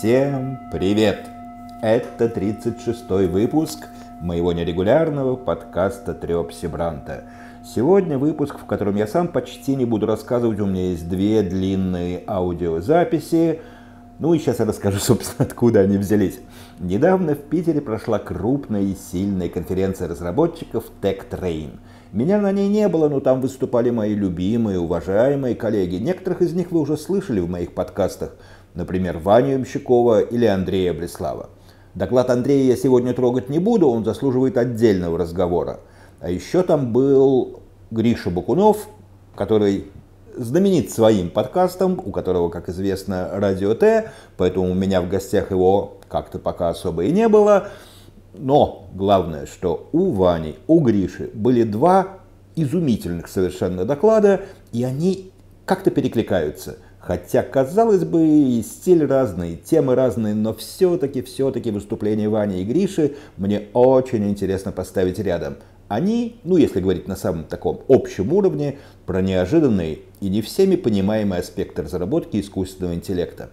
Всем привет! Это 36-й выпуск моего нерегулярного подкаста «Трёпсибранта». Сегодня выпуск, в котором я сам почти не буду рассказывать, у меня есть две длинные аудиозаписи, ну и сейчас я расскажу, собственно, откуда они взялись. Недавно в Питере прошла крупная и сильная конференция разработчиков Tech Train. Меня на ней не было, но там выступали мои любимые, уважаемые коллеги. Некоторых из них вы уже слышали в моих подкастах – например, Ваню Ямщикова или Андрея Бреслава. Доклад Андрея я сегодня трогать не буду, он заслуживает отдельного разговора. А еще там был Гриша Бакунов, который знаменит своим подкастом, у которого, как известно, радио Т, поэтому у меня в гостях его как-то пока особо и не было. Но главное, что у Вани, у Гриши были два изумительных совершенно доклада, и они как-то перекликаются – Хотя, казалось бы, и стиль разный, темы разные, но все-таки, все-таки выступления Вани и Гриши мне очень интересно поставить рядом. Они, ну если говорить на самом таком общем уровне, про неожиданный и не всеми понимаемый аспект разработки искусственного интеллекта.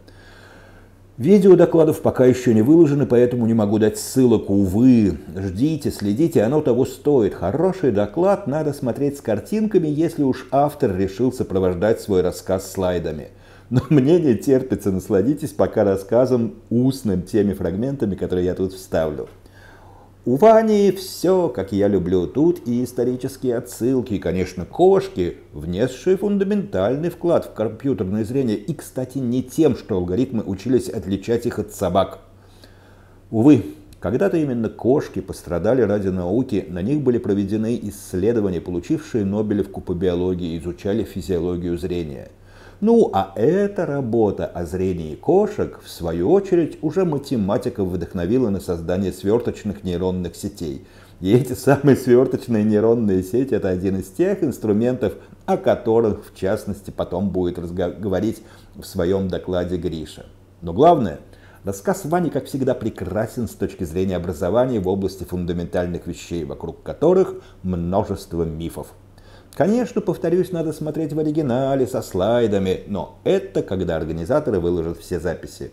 Видео докладов пока еще не выложены, поэтому не могу дать ссылок, увы. Ждите, следите, оно того стоит. Хороший доклад надо смотреть с картинками, если уж автор решил сопровождать свой рассказ слайдами. Но мне не терпится, насладитесь пока рассказом устным теми фрагментами, которые я тут вставлю. У Вани все, как я люблю. Тут и исторические отсылки, и, конечно, кошки, внесшие фундаментальный вклад в компьютерное зрение. И, кстати, не тем, что алгоритмы учились отличать их от собак. Увы, когда-то именно кошки пострадали ради науки, на них были проведены исследования, получившие Нобелевку по биологии, изучали физиологию зрения – ну, а эта работа о зрении кошек, в свою очередь, уже математиков вдохновила на создание сверточных нейронных сетей. И эти самые сверточные нейронные сети – это один из тех инструментов, о которых, в частности, потом будет говорить в своем докладе Гриша. Но главное – Рассказ Вани, как всегда, прекрасен с точки зрения образования в области фундаментальных вещей, вокруг которых множество мифов. Конечно, повторюсь, надо смотреть в оригинале со слайдами, но это когда организаторы выложат все записи.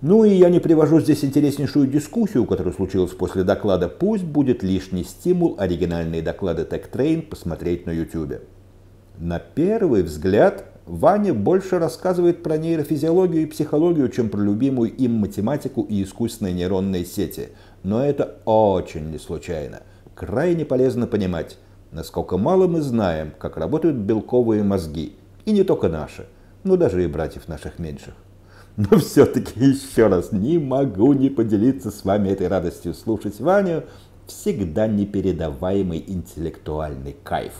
Ну и я не привожу здесь интереснейшую дискуссию, которая случилась после доклада. Пусть будет лишний стимул оригинальные доклады TechTrain посмотреть на YouTube. На первый взгляд, Ваня больше рассказывает про нейрофизиологию и психологию, чем про любимую им математику и искусственные нейронные сети. Но это очень не случайно. Крайне полезно понимать насколько мало мы знаем, как работают белковые мозги. И не только наши, но даже и братьев наших меньших. Но все-таки еще раз не могу не поделиться с вами этой радостью слушать Ваню. Всегда непередаваемый интеллектуальный кайф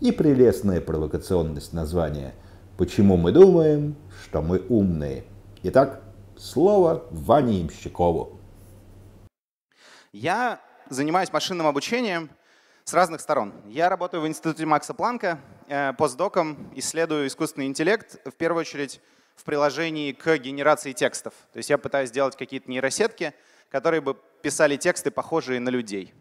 и прелестная провокационность названия «Почему мы думаем, что мы умные?» Итак, слово Ване Имщикову. Я занимаюсь машинным обучением с разных сторон. Я работаю в Институте Макса Планка, э, постдоком, исследую искусственный интеллект, в первую очередь в приложении к генерации текстов. То есть я пытаюсь сделать какие-то нейросетки, которые бы писали тексты, похожие на людей.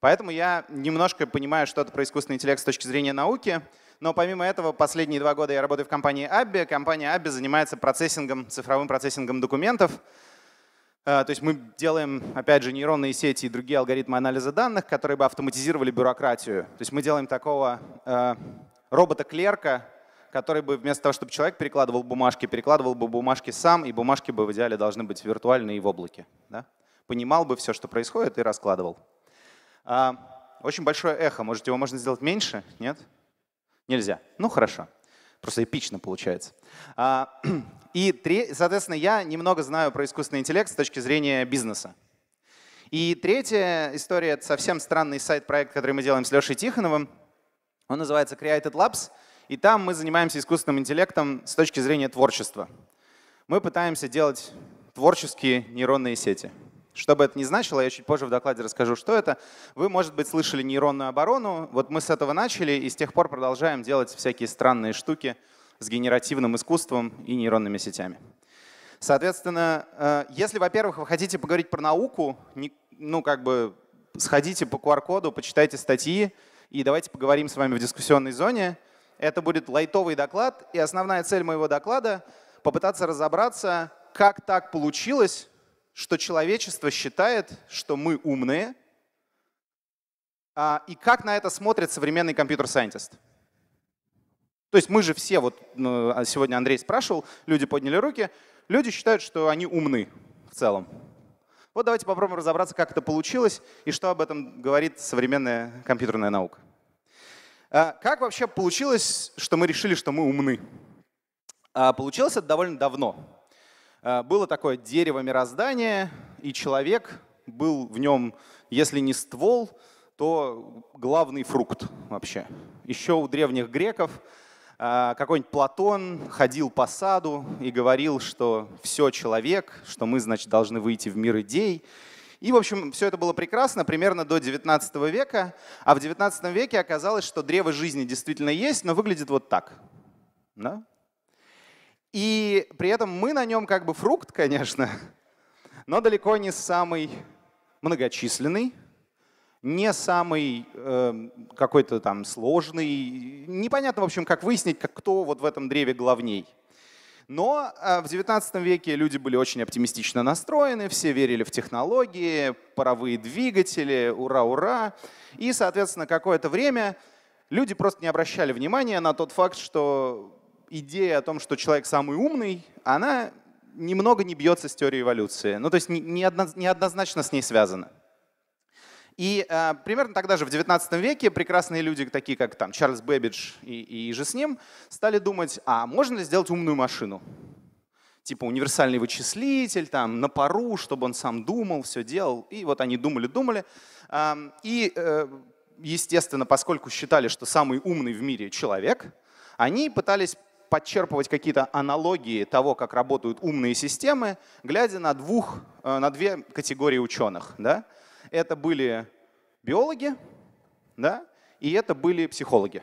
Поэтому я немножко понимаю что-то про искусственный интеллект с точки зрения науки, но помимо этого последние два года я работаю в компании Abby. Компания Abby занимается процессингом, цифровым процессингом документов. Э, то есть мы делаем, опять же, нейронные сети и другие алгоритмы анализа данных, которые бы автоматизировали бюрократию. То есть мы делаем такого э, робота-клерка, который бы вместо того, чтобы человек перекладывал бумажки, перекладывал бы бумажки сам, и бумажки бы в идеале должны быть виртуальные и в облаке. Да? Понимал бы все, что происходит, и раскладывал. Э, очень большое эхо. Может, его можно сделать меньше? Нет? Нельзя. Ну, хорошо. Просто эпично получается. А, и, соответственно, я немного знаю про искусственный интеллект с точки зрения бизнеса. И третья история — это совсем странный сайт-проект, который мы делаем с Лешей Тихоновым. Он называется Created Labs, и там мы занимаемся искусственным интеллектом с точки зрения творчества. Мы пытаемся делать творческие нейронные сети — что бы это ни значило, я чуть позже в докладе расскажу, что это. Вы, может быть, слышали нейронную оборону. Вот мы с этого начали и с тех пор продолжаем делать всякие странные штуки с генеративным искусством и нейронными сетями. Соответственно, э, если, во-первых, вы хотите поговорить про науку, ну как бы сходите по QR-коду, почитайте статьи, и давайте поговорим с вами в дискуссионной зоне. Это будет лайтовый доклад, и основная цель моего доклада — попытаться разобраться, как так получилось, что человечество считает, что мы умные. А, и как на это смотрит современный компьютер-сайентист? То есть мы же все, вот ну, а, сегодня Андрей спрашивал, люди подняли руки, люди считают, что они умны в целом. Вот давайте попробуем разобраться, как это получилось и что об этом говорит современная компьютерная наука. А, как вообще получилось, что мы решили, что мы умны? Получилось это довольно давно. Э, было такое дерево мироздания, и человек был в нем, если не ствол, то главный фрукт вообще. Еще у древних греков э, какой-нибудь Платон ходил по саду и говорил, что все человек, что мы, значит, должны выйти в мир идей. И, в общем, все это было прекрасно примерно до 19 века. А в 19 веке оказалось, что древо жизни действительно есть, но выглядит вот так. Да? И при этом мы на нем как бы фрукт, конечно, но далеко не самый многочисленный, не самый э, какой-то там сложный. Непонятно, в общем, как выяснить, как, кто вот в этом древе главней. Но э, в 19 веке люди были очень оптимистично настроены, все верили в технологии, паровые двигатели, ура-ура. И, соответственно, какое-то время люди просто не обращали внимания на тот факт, что идея о том, что человек самый умный, она немного не бьется с теорией эволюции. Ну, то есть неоднозначно с ней связана. И э, примерно тогда же, в 19 веке, прекрасные люди, такие как там, Чарльз Бэббидж и, и же с ним, стали думать, а можно ли сделать умную машину? Типа универсальный вычислитель, там, на пару, чтобы он сам думал, все делал. И вот они думали-думали. Э, а, и, э, естественно, поскольку считали, что самый умный в мире человек, они пытались подчерпывать какие-то аналогии того, как работают умные системы, глядя на, двух, э, на две категории ученых. Да? Это были биологи да? и это были психологи.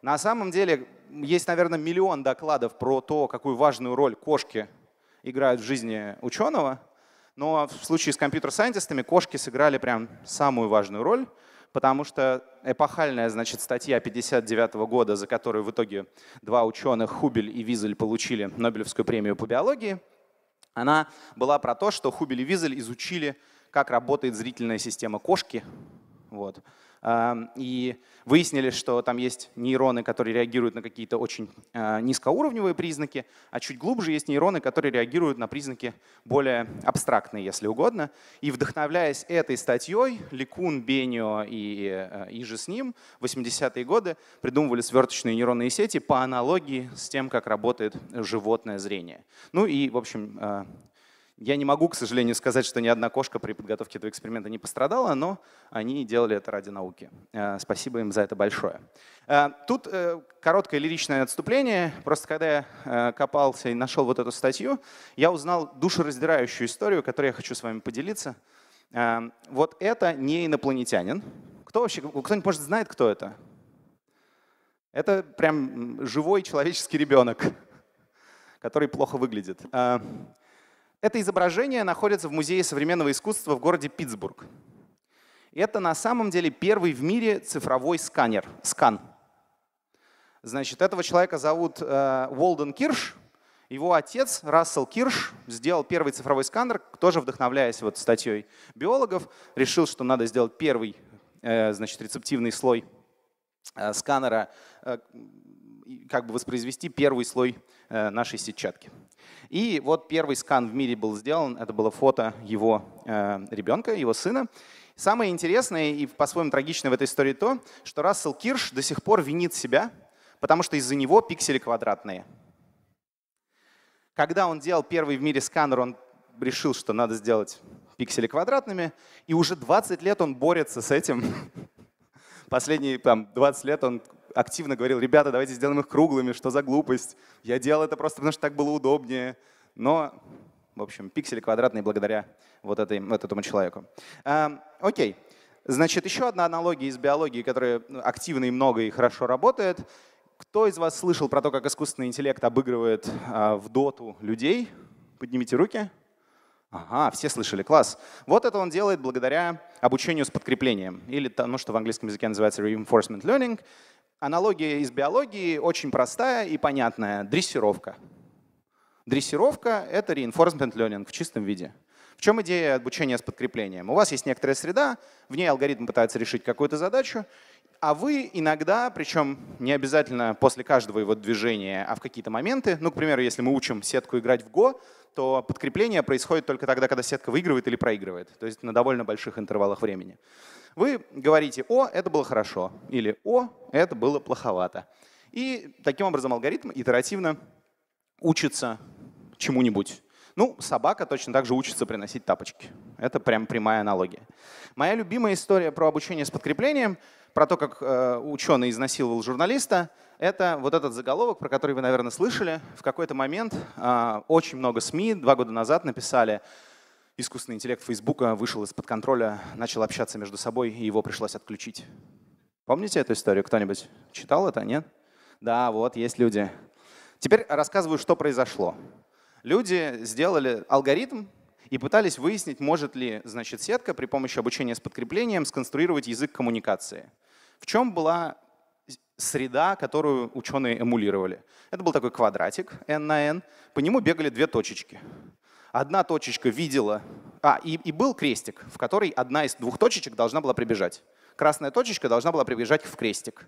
На самом деле есть, наверное, миллион докладов про то, какую важную роль кошки играют в жизни ученого, но в случае с компьютер-сайентистами кошки сыграли прям самую важную роль — потому что эпохальная, значит, статья 59 года, за которую в итоге два ученых, Хубель и Визель, получили Нобелевскую премию по биологии, она была про то, что Хубель и Визель изучили, как работает зрительная система кошки, вот и выяснили, что там есть нейроны, которые реагируют на какие-то очень а, низкоуровневые признаки, а чуть глубже есть нейроны, которые реагируют на признаки более абстрактные, если угодно. И вдохновляясь этой статьей, Ликун, Бенио и э, Иже с ним в 80-е годы придумывали сверточные нейронные сети по аналогии с тем, как работает животное зрение. Ну и, в общем, а, я не могу, к сожалению, сказать, что ни одна кошка при подготовке этого эксперимента не пострадала, но они делали это ради науки. Э, спасибо им за это большое. Э, тут э, короткое лиричное отступление. Просто когда я копался и нашел вот эту статью, я узнал душераздирающую историю, которую я хочу с вами поделиться. Вот это не инопланетянин. Кто вообще, кто-нибудь, может, знает, кто это? Это прям живой человеческий ребенок, который плохо выглядит. Это изображение находится в Музее современного искусства в городе Питтсбург. Это на самом деле первый в мире цифровой сканер, скан. Значит, этого человека зовут э, Кирш. Его отец, Рассел Кирш, сделал первый цифровой сканер, тоже вдохновляясь вот статьей биологов, решил, что надо сделать первый э, значит, рецептивный слой э, сканера, э, как бы воспроизвести первый слой э, нашей сетчатки. И вот первый скан в мире был сделан, это было фото его э, ребенка, его сына. Самое интересное и по-своему трагичное в этой истории то, что Рассел Кирш до сих пор винит себя, потому что из-за него пиксели квадратные. Когда он делал первый в мире сканер, он решил, что надо сделать пиксели квадратными, и уже 20 лет он борется с этим. Последние там, 20 лет он активно говорил, ребята, давайте сделаем их круглыми, что за глупость. Я делал это просто потому, что так было удобнее. Но, в общем, пиксели квадратные благодаря вот, этой, вот этому человеку. А, окей. Значит, еще одна аналогия из биологии, которая ну, активно и много и хорошо работает. Кто из вас слышал про то, как искусственный интеллект обыгрывает а, в доту людей? Поднимите руки. Ага, все слышали, класс. Вот это он делает благодаря обучению с подкреплением, или тому, что в английском языке называется reinforcement learning. Аналогия из биологии очень простая и понятная. Дрессировка. Дрессировка — это reinforcement learning в чистом виде. В чем идея обучения с подкреплением? У вас есть некоторая среда, в ней алгоритм пытается решить какую-то задачу, а вы иногда, причем не обязательно после каждого его движения, а в какие-то моменты, ну, к примеру, если мы учим сетку играть в Go, то подкрепление происходит только тогда, когда сетка выигрывает или проигрывает, то есть на довольно больших интервалах времени. Вы говорите «О, это было хорошо» или «О, это было плоховато». И таким образом алгоритм итеративно учится чему-нибудь. Ну, собака точно так же учится приносить тапочки. Это прям прямая аналогия. Моя любимая история про обучение с подкреплением, про то, как э, ученый изнасиловал журналиста, это вот этот заголовок, про который вы, наверное, слышали. В какой-то момент э, очень много СМИ два года назад написали искусственный интеллект Фейсбука вышел из-под контроля, начал общаться между собой, и его пришлось отключить. Помните эту историю? Кто-нибудь читал это, нет? Да, вот, есть люди. Теперь рассказываю, что произошло. Люди сделали алгоритм и пытались выяснить, может ли значит, сетка при помощи обучения с подкреплением сконструировать язык коммуникации. В чем была среда, которую ученые эмулировали? Это был такой квадратик n на n, по нему бегали две точечки — одна точечка видела, а, и, и был крестик, в который одна из двух точечек должна была прибежать. Красная точечка должна была прибежать в крестик.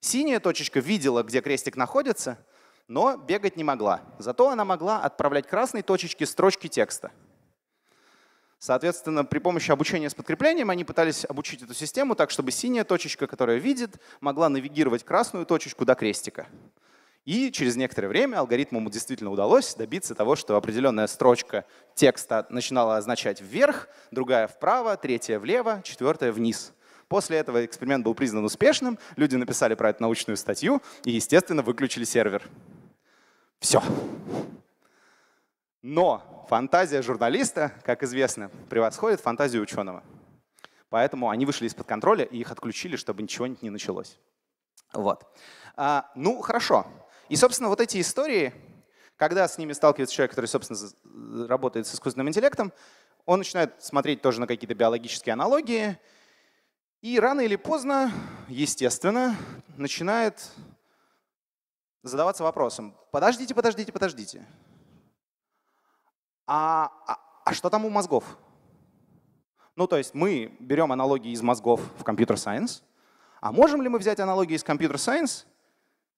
Синяя точечка видела, где крестик находится, но бегать не могла. Зато она могла отправлять красной точечке строчки текста. Соответственно, при помощи обучения с подкреплением они пытались обучить эту систему так, чтобы синяя точечка, которая видит, могла навигировать красную точечку до крестика. И через некоторое время алгоритму ему действительно удалось добиться того, что определенная строчка текста начинала означать вверх, другая вправо, третья влево, четвертая вниз. После этого эксперимент был признан успешным, люди написали про это научную статью и, естественно, выключили сервер. Все. Но фантазия журналиста, как известно, превосходит фантазию ученого. Поэтому они вышли из-под контроля и их отключили, чтобы ничего не началось. Вот. А, ну, хорошо. И, собственно, вот эти истории, когда с ними сталкивается человек, который, собственно, работает с искусственным интеллектом, он начинает смотреть тоже на какие-то биологические аналогии. И рано или поздно, естественно, начинает задаваться вопросом, подождите, подождите, подождите. А, а, а что там у мозгов? Ну, то есть мы берем аналогии из мозгов в компьютер-сайенс, а можем ли мы взять аналогии из компьютер-сайенс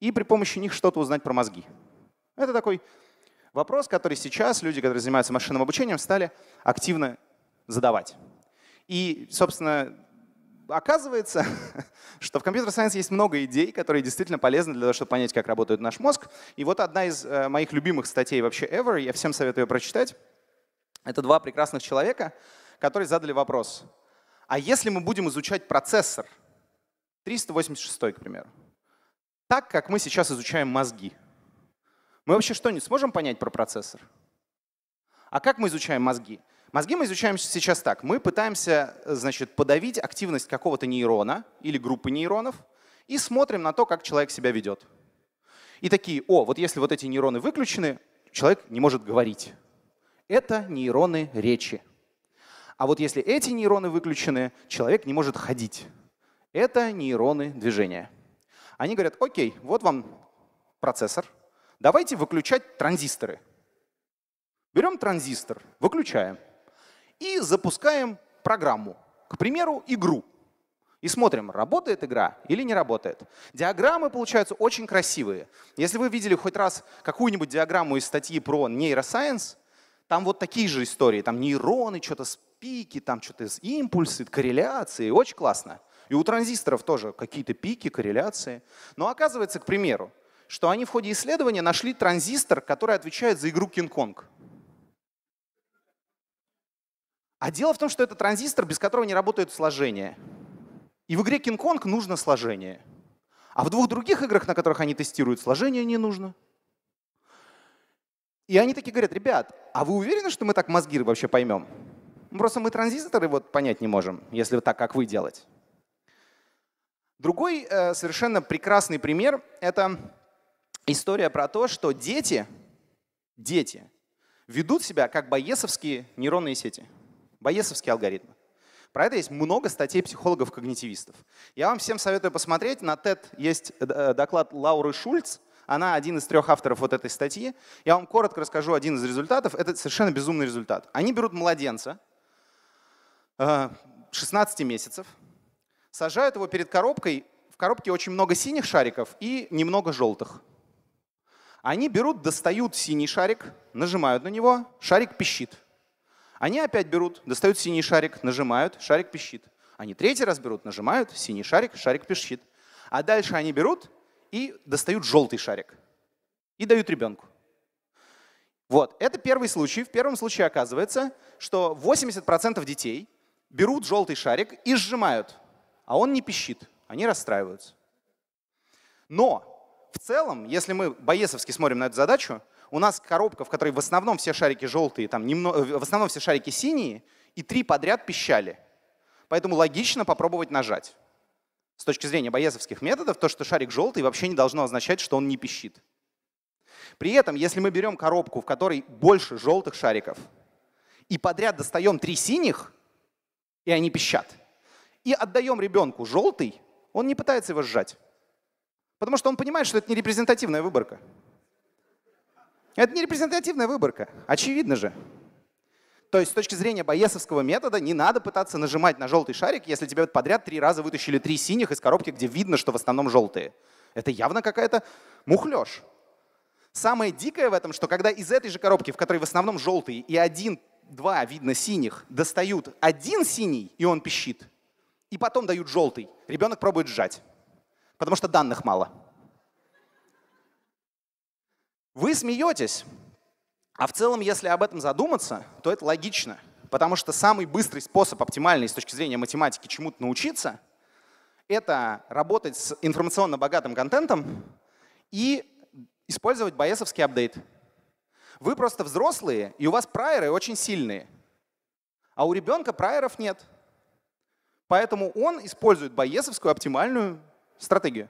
и при помощи них что-то узнать про мозги. Это такой вопрос, который сейчас люди, которые занимаются машинным обучением, стали активно задавать. И, собственно, оказывается, что в компьютер сайенс есть много идей, которые действительно полезны для того, чтобы понять, как работает наш мозг. И вот одна из э, моих любимых статей вообще ever, я всем советую ее прочитать, это два прекрасных человека, которые задали вопрос. А если мы будем изучать процессор, 386, к примеру, так, как мы сейчас изучаем мозги. Мы вообще что не сможем понять про процессор? А как мы изучаем мозги? Мозги мы изучаем сейчас так. Мы пытаемся значит, подавить активность какого-то нейрона или группы нейронов и смотрим на то, как человек себя ведет. И такие, о, вот если вот эти нейроны выключены, человек не может говорить. Это нейроны речи. А вот если эти нейроны выключены, человек не может ходить. Это нейроны движения. Они говорят, окей, вот вам процессор, давайте выключать транзисторы. Берем транзистор, выключаем и запускаем программу, к примеру, игру. И смотрим, работает игра или не работает. Диаграммы получаются очень красивые. Если вы видели хоть раз какую-нибудь диаграмму из статьи про нейросайенс, там вот такие же истории. Там нейроны, что-то спики, там что-то из импульсы, корреляции. Очень классно. И у транзисторов тоже какие-то пики, корреляции. Но оказывается, к примеру, что они в ходе исследования нашли транзистор, который отвечает за игру Кинг-Конг. А дело в том, что это транзистор, без которого не работает сложение. И в игре Кинг-Конг нужно сложение. А в двух других играх, на которых они тестируют, сложение не нужно. И они такие говорят, ребят, а вы уверены, что мы так мозги вообще поймем? Просто мы транзисторы вот понять не можем, если так, как вы делать. Другой э, совершенно прекрасный пример — это история про то, что дети, дети ведут себя как боесовские нейронные сети, боесовские алгоритмы. Про это есть много статей психологов-когнитивистов. Я вам всем советую посмотреть. На TED есть э, э, доклад Лауры Шульц. Она один из трех авторов вот этой статьи. Я вам коротко расскажу один из результатов. Это совершенно безумный результат. Они берут младенца 16 э, месяцев, Сажают его перед коробкой. В коробке очень много синих шариков и немного желтых. Они берут, достают синий шарик, нажимают на него, шарик пищит. Они опять берут, достают синий шарик, нажимают, шарик пищит. Они третий раз берут, нажимают, синий шарик, шарик пищит. А дальше они берут и достают желтый шарик. И дают ребенку. Вот, это первый случай. В первом случае оказывается, что 80% детей берут желтый шарик и сжимают а он не пищит, они расстраиваются. Но в целом, если мы боесовски смотрим на эту задачу, у нас коробка, в которой в основном все шарики желтые, там немного, э, в основном все шарики синие, и три подряд пищали. Поэтому логично попробовать нажать. С точки зрения боесовских методов, то, что шарик желтый, вообще не должно означать, что он не пищит. При этом, если мы берем коробку, в которой больше желтых шариков, и подряд достаем три синих, и они пищат, и отдаем ребенку желтый, он не пытается его сжать. Потому что он понимает, что это не репрезентативная выборка. Это не репрезентативная выборка, очевидно же. То есть с точки зрения боесовского метода не надо пытаться нажимать на желтый шарик, если тебя подряд три раза вытащили три синих из коробки, где видно, что в основном желтые. Это явно какая-то мухлёж. Самое дикое в этом, что когда из этой же коробки, в которой в основном желтые, и один-два видно синих, достают один синий, и он пищит, и потом дают желтый. Ребенок пробует сжать, потому что данных мало. Вы смеетесь, а в целом, если об этом задуматься, то это логично, потому что самый быстрый способ, оптимальный с точки зрения математики, чему-то научиться, это работать с информационно богатым контентом и использовать байесовский апдейт. Вы просто взрослые, и у вас прайеры очень сильные, а у ребенка прайеров нет — Поэтому он использует байесовскую оптимальную стратегию.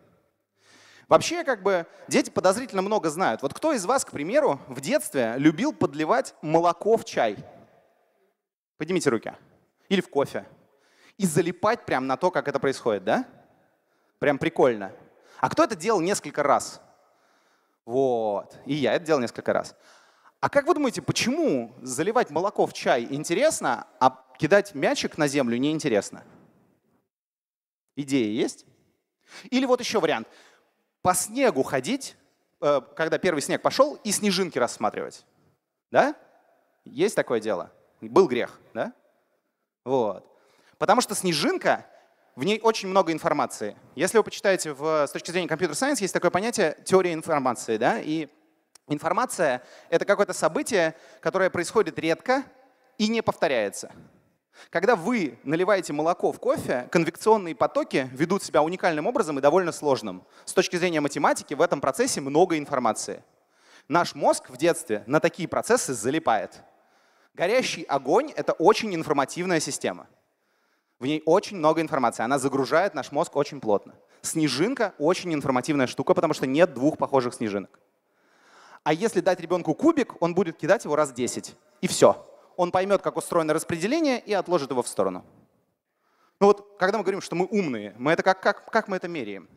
Вообще, как бы, дети подозрительно много знают. Вот кто из вас, к примеру, в детстве любил подливать молоко в чай? Поднимите руки. Или в кофе. И залипать прям на то, как это происходит, да? Прям прикольно. А кто это делал несколько раз? Вот. И я это делал несколько раз. А как вы думаете, почему заливать молоко в чай интересно, а кидать мячик на землю неинтересно? интересно? Идея есть? Или вот еще вариант. По снегу ходить, э, когда первый снег пошел, и снежинки рассматривать. Да? Есть такое дело? Был грех, да? Вот. Потому что снежинка, в ней очень много информации. Если вы почитаете в, с точки зрения компьютер-сайенс, есть такое понятие теория информации. Да? И информация — это какое-то событие, которое происходит редко и не повторяется. Когда вы наливаете молоко в кофе, конвекционные потоки ведут себя уникальным образом и довольно сложным. С точки зрения математики в этом процессе много информации. Наш мозг в детстве на такие процессы залипает. Горящий огонь — это очень информативная система. В ней очень много информации. Она загружает наш мозг очень плотно. Снежинка — очень информативная штука, потому что нет двух похожих снежинок. А если дать ребенку кубик, он будет кидать его раз 10. И все он поймет, как устроено распределение, и отложит его в сторону. Ну вот, когда мы говорим, что мы умные, мы это как, как, как мы это меряем?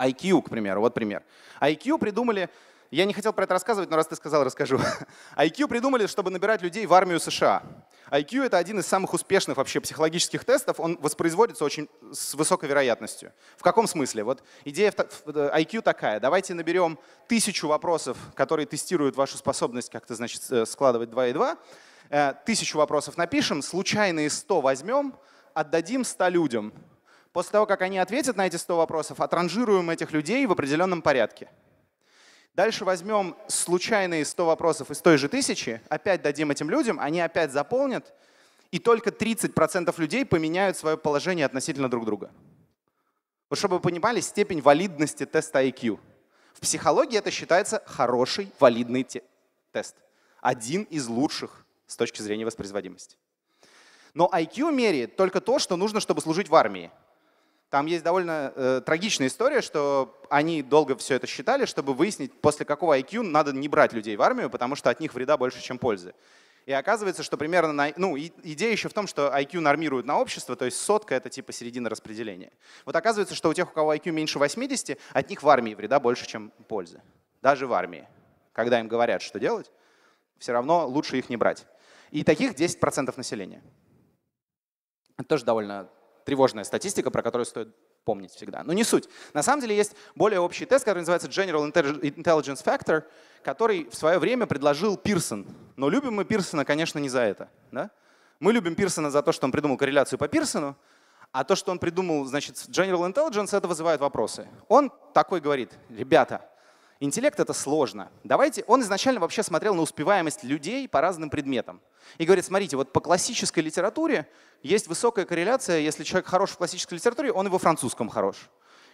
IQ, к примеру, вот пример. IQ придумали я не хотел про это рассказывать, но раз ты сказал, расскажу. IQ придумали, чтобы набирать людей в армию США. IQ — это один из самых успешных вообще психологических тестов. Он воспроизводится очень с высокой вероятностью. В каком смысле? Вот идея IQ э, такая. Давайте наберем тысячу вопросов, которые тестируют вашу способность как-то значит, э, складывать 2 и 2. Э, тысячу вопросов напишем, случайные 100 возьмем, отдадим 100 людям. После того, как они ответят на эти 100 вопросов, отранжируем этих людей в определенном порядке. Дальше возьмем случайные 100 вопросов из той же тысячи, опять дадим этим людям, они опять заполнят, и только 30% людей поменяют свое положение относительно друг друга. Вот чтобы вы понимали степень валидности теста IQ. В психологии это считается хороший валидный те тест. Один из лучших с точки зрения воспроизводимости. Но IQ меряет только то, что нужно, чтобы служить в армии – там есть довольно э, трагичная история, что они долго все это считали, чтобы выяснить, после какого IQ надо не брать людей в армию, потому что от них вреда больше, чем пользы. И оказывается, что примерно, на, ну, идея еще в том, что IQ нормируют на общество, то есть сотка — это типа середина распределения. Вот оказывается, что у тех, у кого IQ меньше 80, от них в армии вреда больше, чем пользы. Даже в армии. Когда им говорят, что делать, все равно лучше их не брать. И таких 10% населения. Это тоже довольно тревожная статистика, про которую стоит помнить всегда. Но не суть. На самом деле есть более общий тест, который называется General Intelligence Factor, который в свое время предложил Пирсон. Но любим мы Пирсона, конечно, не за это. Да? Мы любим Пирсона за то, что он придумал корреляцию по Пирсону, а то, что он придумал, значит, General Intelligence, это вызывает вопросы. Он такой говорит, ребята, Интеллект это сложно. Давайте, он изначально вообще смотрел на успеваемость людей по разным предметам. И говорит, смотрите, вот по классической литературе есть высокая корреляция, если человек хорош в классической литературе, он и во французском хорош.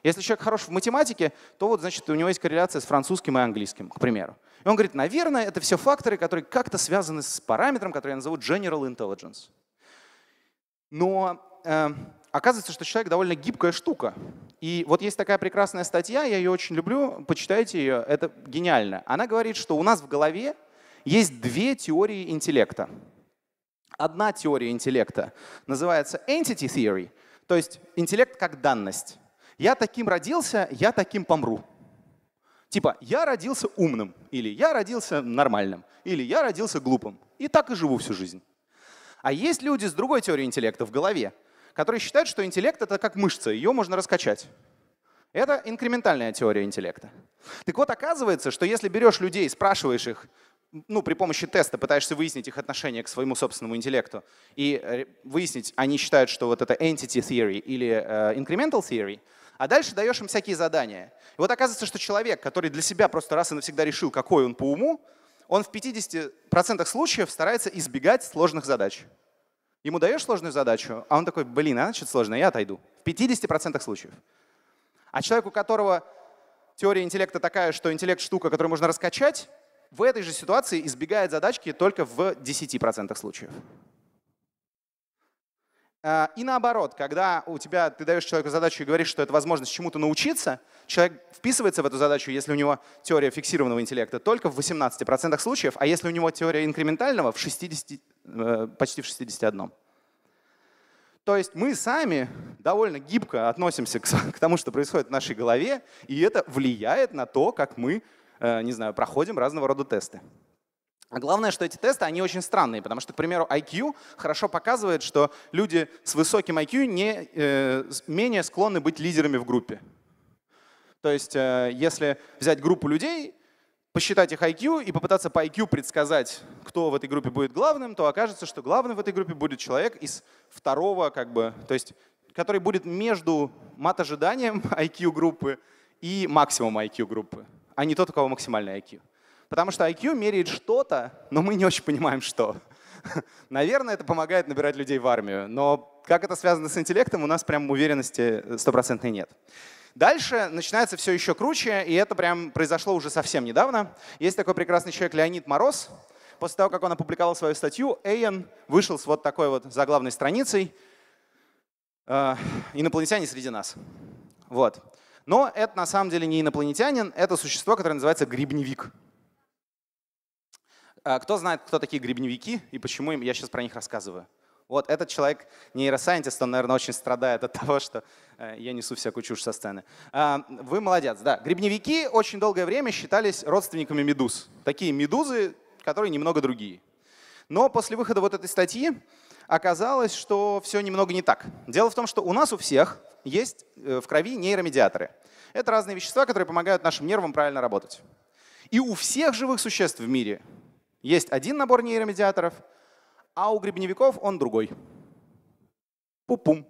Если человек хорош в математике, то вот, значит, у него есть корреляция с французским и английским, к примеру. И он говорит, наверное, это все факторы, которые как-то связаны с параметром, который я назову general intelligence. Но э, оказывается, что человек довольно гибкая штука. И вот есть такая прекрасная статья, я ее очень люблю, почитайте ее, это гениально. Она говорит, что у нас в голове есть две теории интеллекта. Одна теория интеллекта называется entity theory, то есть интеллект как данность. Я таким родился, я таким помру. Типа, я родился умным, или я родился нормальным, или я родился глупым. И так и живу всю жизнь. А есть люди с другой теорией интеллекта в голове, которые считают, что интеллект — это как мышца, ее можно раскачать. Это инкрементальная теория интеллекта. Так вот, оказывается, что если берешь людей, спрашиваешь их, ну, при помощи теста пытаешься выяснить их отношение к своему собственному интеллекту и э, выяснить, они считают, что вот это entity theory или э, incremental theory, а дальше даешь им всякие задания. И вот оказывается, что человек, который для себя просто раз и навсегда решил, какой он по уму, он в 50% случаев старается избегать сложных задач. Ему даешь сложную задачу, а он такой, блин, она что-то сложная, я отойду. В 50% случаев. А человек, у которого теория интеллекта такая, что интеллект штука, которую можно раскачать, в этой же ситуации избегает задачки только в 10% случаев. А, и наоборот, когда у тебя ты даешь человеку задачу и говоришь, что это возможность чему-то научиться, человек вписывается в эту задачу, если у него теория фиксированного интеллекта, только в 18% случаев, а если у него теория инкрементального, в 60%. Э, почти в 61. То есть мы сами довольно гибко относимся к, тому, что происходит в нашей голове, и это влияет на то, как мы, э, не знаю, проходим разного рода тесты. А главное, что эти тесты, они очень странные, потому что, к примеру, IQ хорошо показывает, что люди с высоким IQ не, э, менее склонны быть лидерами в группе. То есть, э, если взять группу людей, посчитать их IQ и попытаться по IQ предсказать, кто в этой группе будет главным, то окажется, что главным в этой группе будет человек из второго, как бы, то есть, который будет между мат-ожиданием IQ группы и максимум IQ группы, а не тот, у кого максимальный IQ. Потому что IQ меряет что-то, но мы не очень понимаем, что. Наверное, это помогает набирать людей в армию, но как это связано с интеллектом, у нас прям уверенности стопроцентной нет. Дальше начинается все еще круче, и это прям произошло уже совсем недавно. Есть такой прекрасный человек Леонид Мороз. После того, как он опубликовал свою статью, Эйен вышел с вот такой вот заглавной страницей э, «Инопланетяне среди нас». Вот. Но это на самом деле не инопланетянин, это существо, которое называется грибневик. Э, кто знает, кто такие грибневики и почему им? я сейчас про них рассказываю? Вот этот человек, нейросайентист, он, наверное, очень страдает от того, что э, я несу всякую чушь со сцены. А, вы молодец, да. Грибневики очень долгое время считались родственниками медуз. Такие медузы, которые немного другие. Но после выхода вот этой статьи оказалось, что все немного не так. Дело в том, что у нас у всех есть э, в крови нейромедиаторы. Это разные вещества, которые помогают нашим нервам правильно работать. И у всех живых существ в мире есть один набор нейромедиаторов — а у гребневиков он другой. Пу-пум.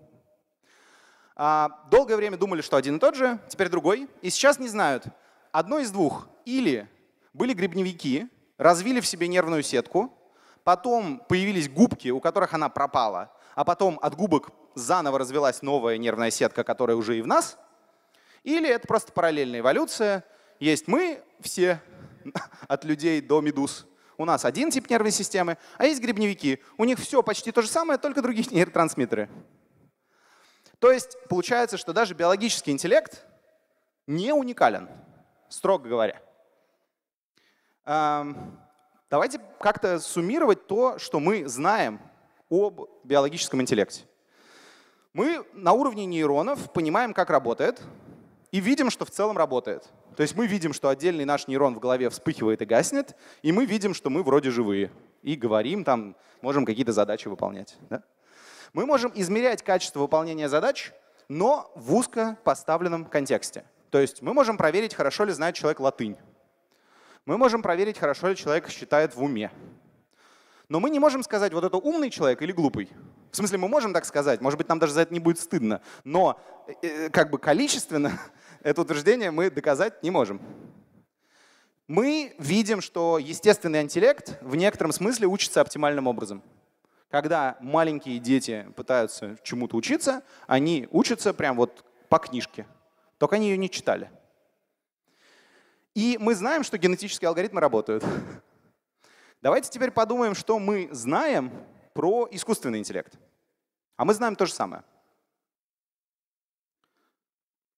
А, долгое время думали, что один и тот же, теперь другой. И сейчас не знают. Одно из двух. Или были грибневики, развили в себе нервную сетку, потом появились губки, у которых она пропала, а потом от губок заново развилась новая нервная сетка, которая уже и в нас. Или это просто параллельная эволюция. Есть мы все, от людей до медуз. У нас один тип нервной системы, а есть грибневики. У них все почти то же самое, только другие нейротрансмиттеры. То есть получается, что даже биологический интеллект не уникален, строго говоря. Давайте как-то суммировать то, что мы знаем об биологическом интеллекте. Мы на уровне нейронов понимаем, как работает, и видим, что в целом работает. То есть мы видим, что отдельный наш нейрон в голове вспыхивает и гаснет, и мы видим, что мы вроде живые и говорим там, можем какие-то задачи выполнять. Да? Мы можем измерять качество выполнения задач, но в узко поставленном контексте. То есть мы можем проверить, хорошо ли знает человек латынь. Мы можем проверить, хорошо ли человек считает в уме. Но мы не можем сказать, вот это умный человек или глупый. В смысле, мы можем так сказать, может быть, нам даже за это не будет стыдно, но э, э, как бы количественно это утверждение мы доказать не можем. Мы видим, что естественный интеллект в некотором смысле учится оптимальным образом. Когда маленькие дети пытаются чему-то учиться, они учатся прям вот по книжке. Только они ее не читали. И мы знаем, что генетические алгоритмы работают. Давайте теперь подумаем, что мы знаем про искусственный интеллект. А мы знаем то же самое.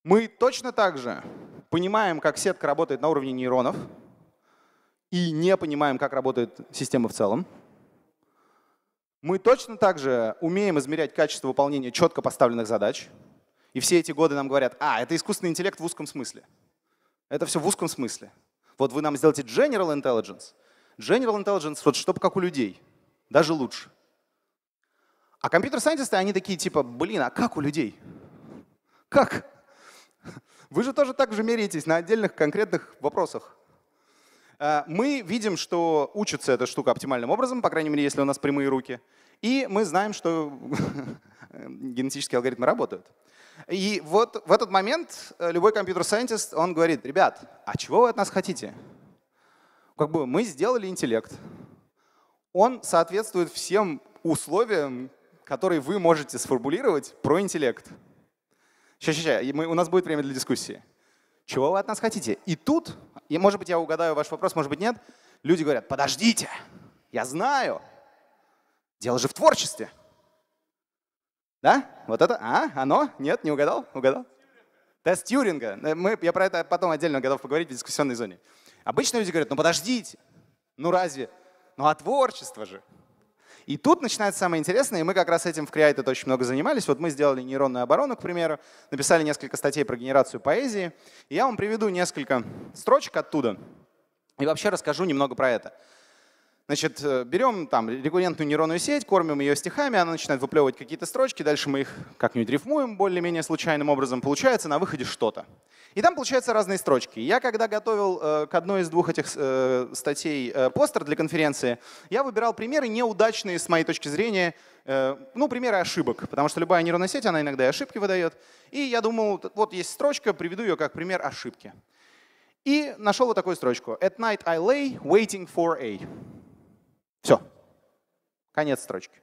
Мы точно так же понимаем, как сетка работает на уровне нейронов, и не понимаем, как работает система в целом. Мы точно так же умеем измерять качество выполнения четко поставленных задач. И все эти годы нам говорят, а, это искусственный интеллект в узком смысле. Это все в узком смысле. Вот вы нам сделаете General Intelligence. General Intelligence, вот чтобы как у людей, даже лучше. А компьютер-сайентисты, они такие типа, блин, а как у людей? Как? Вы же тоже так же меряетесь на отдельных конкретных вопросах. Э, мы видим, что учится эта штука оптимальным образом, по крайней мере, если у нас прямые руки. И мы знаем, что генетические алгоритмы работают. И вот в этот момент э, любой компьютер-сайентист, он говорит, ребят, а чего вы от нас хотите? Как бы мы сделали интеллект. Он соответствует всем условиям, которые вы можете сформулировать про интеллект. Сейчас, сейчас, мы, у нас будет время для дискуссии. Чего вы от нас хотите? И тут, и, может быть, я угадаю ваш вопрос, может быть, нет. Люди говорят, подождите, я знаю, дело же в творчестве. Да? Вот это? А? Оно? Нет, не угадал? Угадал? Тест Тьюринга. Э, мы, я про это потом отдельно готов поговорить в дискуссионной зоне. Обычно люди говорят, ну подождите, ну разве? Ну а творчество же. И тут начинается самое интересное, и мы как раз этим в Create очень много занимались. Вот мы сделали нейронную оборону, к примеру, написали несколько статей про генерацию поэзии. И я вам приведу несколько строчек оттуда и вообще расскажу немного про это. Значит, э, берем там рекуррентную нейронную сеть, кормим ее стихами, она начинает выплевывать какие-то строчки, дальше мы их как-нибудь рифмуем более-менее случайным образом, получается на выходе что-то. И там получаются разные строчки. Я когда готовил э, к одной из двух этих э, статей э, постер для конференции, я выбирал примеры неудачные с моей точки зрения, ну, примеры ошибок, потому что любая нейронная сеть, она иногда и ошибки выдает. И я думал, вот есть строчка, приведу ее как пример ошибки. И нашел вот такую строчку. At night I lay waiting for A. Все. Конец строчки.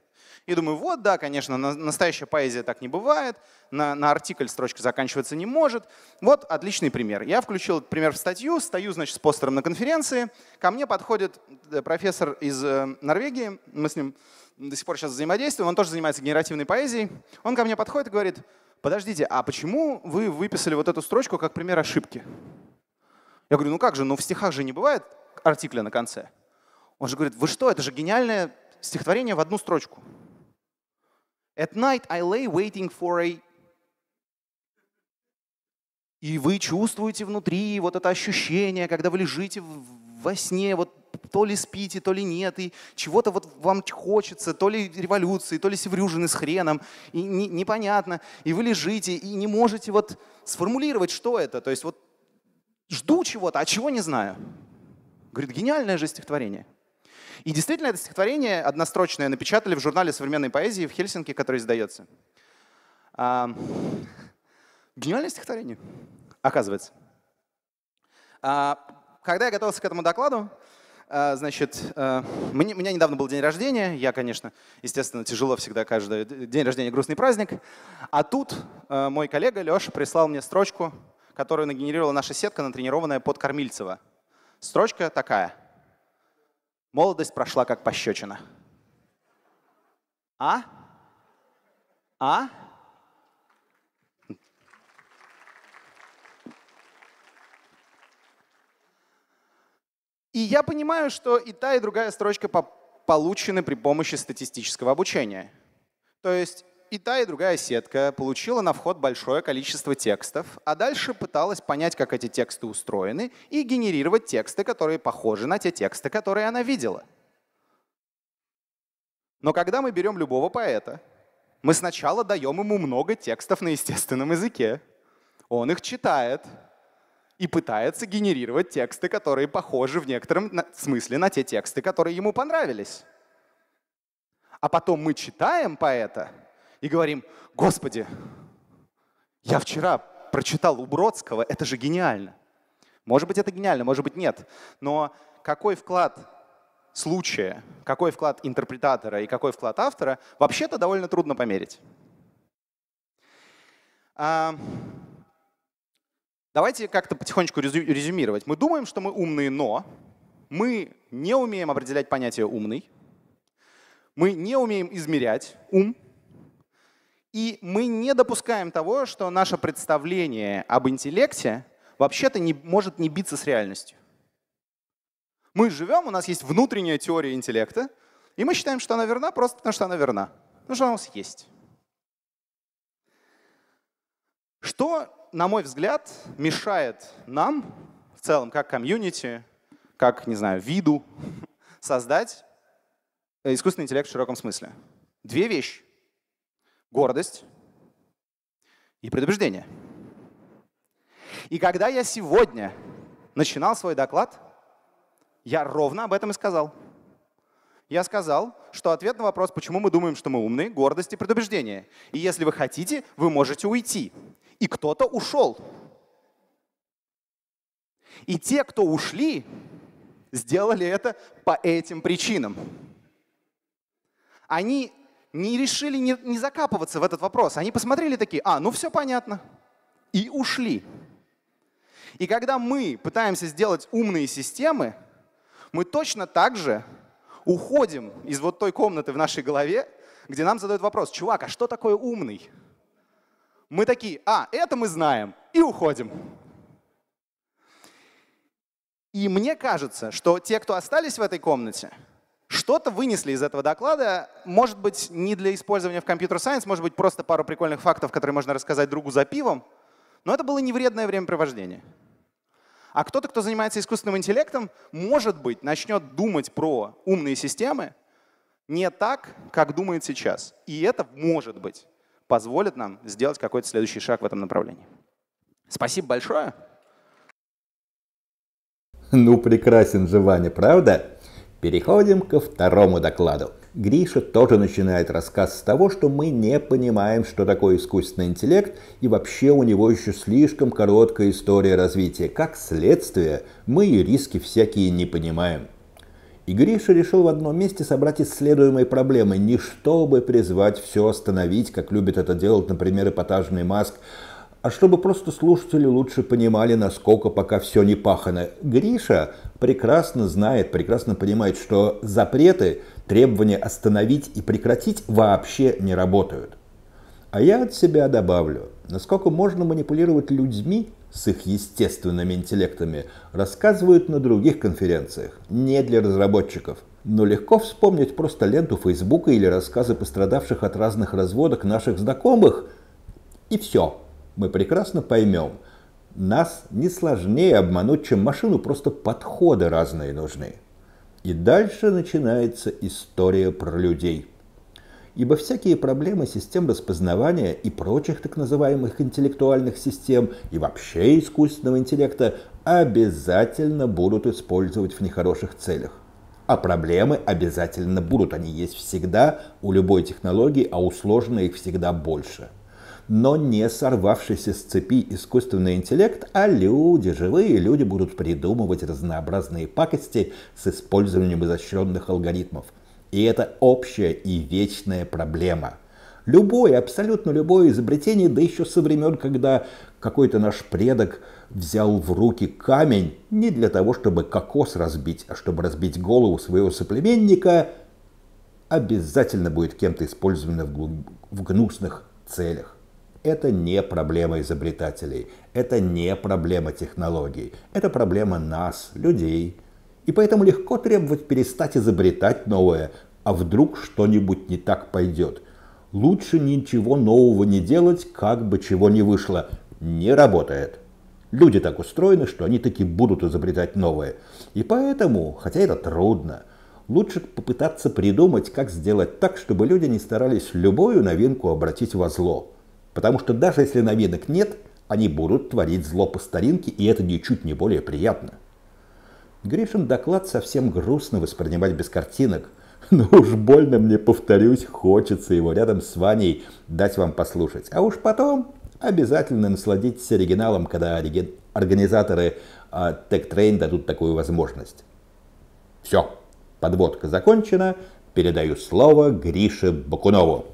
И думаю, вот, да, конечно, настоящая поэзия так не бывает, на, на артикль строчка заканчиваться не может. Вот отличный пример. Я включил пример в статью, стою, значит, с постером на конференции. Ко мне подходит э, профессор из э, Норвегии, мы с ним до сих пор сейчас взаимодействуем, он тоже занимается генеративной поэзией. Он ко мне подходит и говорит, подождите, а почему вы выписали вот эту строчку как пример ошибки? Я говорю, ну как же, ну в стихах же не бывает артикля на конце. Он же говорит, вы что, это же гениальное стихотворение в одну строчку. At night I lay waiting for a... И вы чувствуете внутри вот это ощущение, когда вы лежите во сне, вот то ли спите, то ли нет, и чего-то вот вам хочется, то ли революции, то ли севрюжины с хреном, и не, непонятно, и вы лежите, и не можете вот сформулировать, что это, то есть вот жду чего-то, а чего не знаю. Говорит, гениальное же стихотворение – и действительно это стихотворение однострочное напечатали в журнале современной поэзии в Хельсинки, который издается. А, гениальное стихотворение, оказывается. А, когда я готовился к этому докладу, а, значит, а, мне, у меня недавно был день рождения. Я, конечно, естественно, тяжело всегда каждый день рождения грустный праздник. А тут а, мой коллега Леша прислал мне строчку, которую нагенерировала наша сетка, натренированная под Кормильцева. Строчка такая. Молодость прошла как пощечина. А? А? И я понимаю, что и та, и другая строчка получены при помощи статистического обучения. То есть и та, и другая сетка получила на вход большое количество текстов, а дальше пыталась понять, как эти тексты устроены, и генерировать тексты, которые похожи на те тексты, которые она видела. Но когда мы берем любого поэта, мы сначала даем ему много текстов на естественном языке. Он их читает и пытается генерировать тексты, которые похожи в некотором смысле на те тексты, которые ему понравились. А потом мы читаем поэта — и говорим, Господи, я вчера прочитал у Бродского, это же гениально. Может быть, это гениально, может быть, нет. Но какой вклад случая, какой вклад интерпретатора и какой вклад автора, вообще-то довольно трудно померить. А, давайте как-то потихонечку резюмировать. Мы думаем, что мы умные, но мы не умеем определять понятие «умный», мы не умеем измерять ум, и мы не допускаем того, что наше представление об интеллекте вообще-то не, может не биться с реальностью. Мы живем, у нас есть внутренняя теория интеллекта, и мы считаем, что она верна просто потому, что она верна. Потому что она у нас есть. Что, на мой взгляд, мешает нам в целом, как комьюнити, как, не знаю, виду, создать искусственный интеллект в широком смысле? Две вещи гордость и предубеждение. И когда я сегодня начинал свой доклад, я ровно об этом и сказал. Я сказал, что ответ на вопрос, почему мы думаем, что мы умны, гордость и предубеждение. И если вы хотите, вы можете уйти. И кто-то ушел. И те, кто ушли, сделали это по этим причинам. Они не решили не, не закапываться в этот вопрос. Они посмотрели такие, а, ну все понятно, и ушли. И когда мы пытаемся сделать умные системы, мы точно так же уходим из вот той комнаты в нашей голове, где нам задают вопрос, чувак, а что такое умный? Мы такие, а, это мы знаем, и уходим. И мне кажется, что те, кто остались в этой комнате, что-то вынесли из этого доклада, может быть, не для использования в компьютер сайенс, может быть, просто пару прикольных фактов, которые можно рассказать другу за пивом, но это было невредное времяпровождение. А кто-то, кто занимается искусственным интеллектом, может быть, начнет думать про умные системы не так, как думает сейчас. И это, может быть, позволит нам сделать какой-то следующий шаг в этом направлении. Спасибо большое. Ну, прекрасен же Ваня, правда? Переходим ко второму докладу. Гриша тоже начинает рассказ с того, что мы не понимаем, что такое искусственный интеллект, и вообще у него еще слишком короткая история развития. Как следствие, мы и риски всякие не понимаем. И Гриша решил в одном месте собрать исследуемые проблемы, не чтобы призвать все остановить, как любит это делать, например, эпатажный Маск, а чтобы просто слушатели лучше понимали, насколько пока все не пахано, Гриша прекрасно знает, прекрасно понимает, что запреты, требования остановить и прекратить вообще не работают. А я от себя добавлю, насколько можно манипулировать людьми с их естественными интеллектами, рассказывают на других конференциях, не для разработчиков. Но легко вспомнить просто ленту Фейсбука или рассказы пострадавших от разных разводок наших знакомых, и все мы прекрасно поймем, нас не сложнее обмануть, чем машину, просто подходы разные нужны. И дальше начинается история про людей. Ибо всякие проблемы систем распознавания и прочих так называемых интеллектуальных систем и вообще искусственного интеллекта обязательно будут использовать в нехороших целях. А проблемы обязательно будут, они есть всегда у любой технологии, а у их всегда больше – но не сорвавшийся с цепи искусственный интеллект, а люди, живые люди будут придумывать разнообразные пакости с использованием изощренных алгоритмов. И это общая и вечная проблема. Любое, абсолютно любое изобретение, да еще со времен, когда какой-то наш предок взял в руки камень не для того, чтобы кокос разбить, а чтобы разбить голову своего соплеменника, обязательно будет кем-то использовано в, гнусных целях. Это не проблема изобретателей, это не проблема технологий, это проблема нас, людей. И поэтому легко требовать перестать изобретать новое, а вдруг что-нибудь не так пойдет. Лучше ничего нового не делать, как бы чего не вышло. Не работает. Люди так устроены, что они таки будут изобретать новое. И поэтому, хотя это трудно, лучше попытаться придумать, как сделать так, чтобы люди не старались любую новинку обратить во зло потому что даже если новинок нет, они будут творить зло по старинке, и это ничуть не более приятно. Гришин доклад совсем грустно воспринимать без картинок, но ну уж больно мне, повторюсь, хочется его рядом с Ваней дать вам послушать. А уж потом обязательно насладитесь оригиналом, когда организаторы а, Tech Train дадут такую возможность. Все, подводка закончена. Передаю слово Грише Бакунову.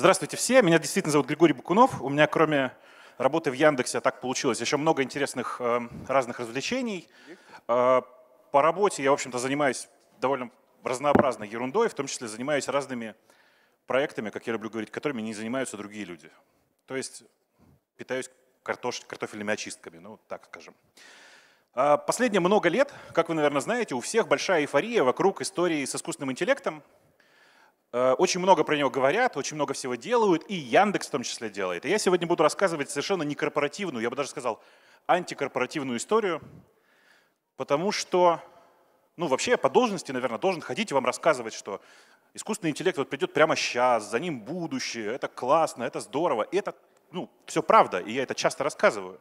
Здравствуйте все, меня действительно зовут Григорий Бакунов. У меня кроме работы в Яндексе так получилось еще много интересных э, разных развлечений. Э, по работе я, в общем-то, занимаюсь довольно разнообразной ерундой, в том числе занимаюсь разными проектами, как я люблю говорить, которыми не занимаются другие люди. То есть питаюсь картош, картофельными очистками, ну так скажем. Э, последние много лет, как вы, наверное, знаете, у всех большая эйфория вокруг истории с искусственным интеллектом. Э, очень много про него говорят, очень много всего делают, и Яндекс в том числе делает. И я сегодня буду рассказывать совершенно некорпоративную, я бы даже сказал, антикорпоративную историю, потому что, ну вообще я по должности, наверное, должен ходить и вам рассказывать, что искусственный интеллект вот придет прямо сейчас, за ним будущее, это классно, это здорово, это, ну, все правда, и я это часто рассказываю.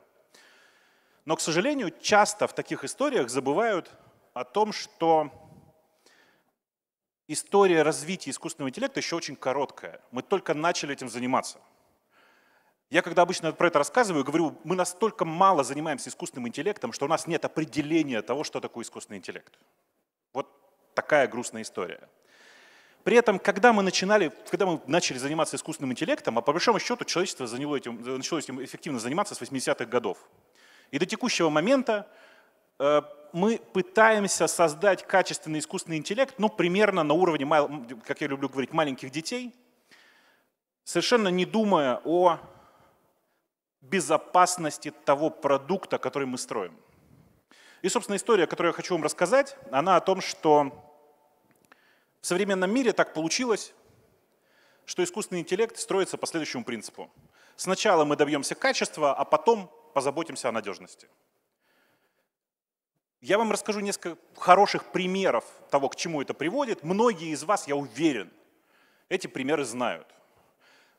Но, к сожалению, часто в таких историях забывают о том, что история развития искусственного интеллекта еще очень короткая. Мы только начали этим заниматься. Я когда обычно про это рассказываю, говорю, мы настолько мало занимаемся искусственным интеллектом, что у нас нет определения того, что такое искусственный интеллект. Вот такая грустная история. При этом, когда мы, начинали, когда мы начали заниматься искусственным интеллектом, а по большому счету человечество заняло этим, начало этим эффективно заниматься с 80-х годов. И до текущего момента Э, мы пытаемся создать качественный искусственный интеллект, ну, примерно на уровне, как я люблю говорить, маленьких детей, совершенно не думая о безопасности того продукта, который мы строим. И, собственно, история, которую я хочу вам рассказать, она о том, что в современном мире так получилось, что искусственный интеллект строится по следующему принципу. Сначала мы добьемся качества, а потом позаботимся о надежности. Я вам расскажу несколько хороших примеров того, к чему это приводит. Многие из вас, я уверен, эти примеры знают.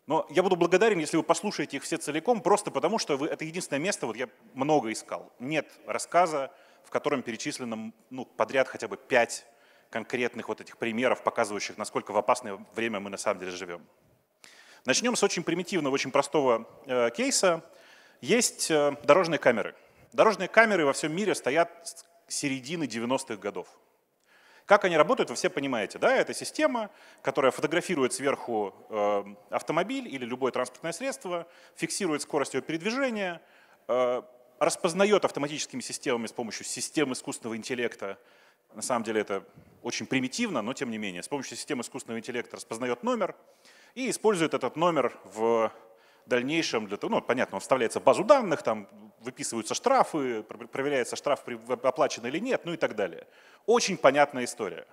Но я буду благодарен, если вы послушаете их все целиком, просто потому что вы, это единственное место, вот я много искал. Нет рассказа, в котором перечислено ну, подряд хотя бы пять конкретных вот этих примеров, показывающих, насколько в опасное время мы на самом деле живем. Начнем с очень примитивного, очень простого э, кейса. Есть э, дорожные камеры. Дорожные камеры во всем мире стоят середины 90-х годов. Как они работают, вы все понимаете. Да? Это система, которая фотографирует сверху э, автомобиль или любое транспортное средство, фиксирует скорость его передвижения, э, распознает автоматическими системами с помощью систем искусственного интеллекта. На самом деле это очень примитивно, но тем не менее. С помощью системы искусственного интеллекта распознает номер и использует этот номер в в дальнейшем, для того, ну, понятно, он вставляется в базу данных, там выписываются штрафы, проверяется штраф оплачен или нет, ну и так далее. Очень понятная история.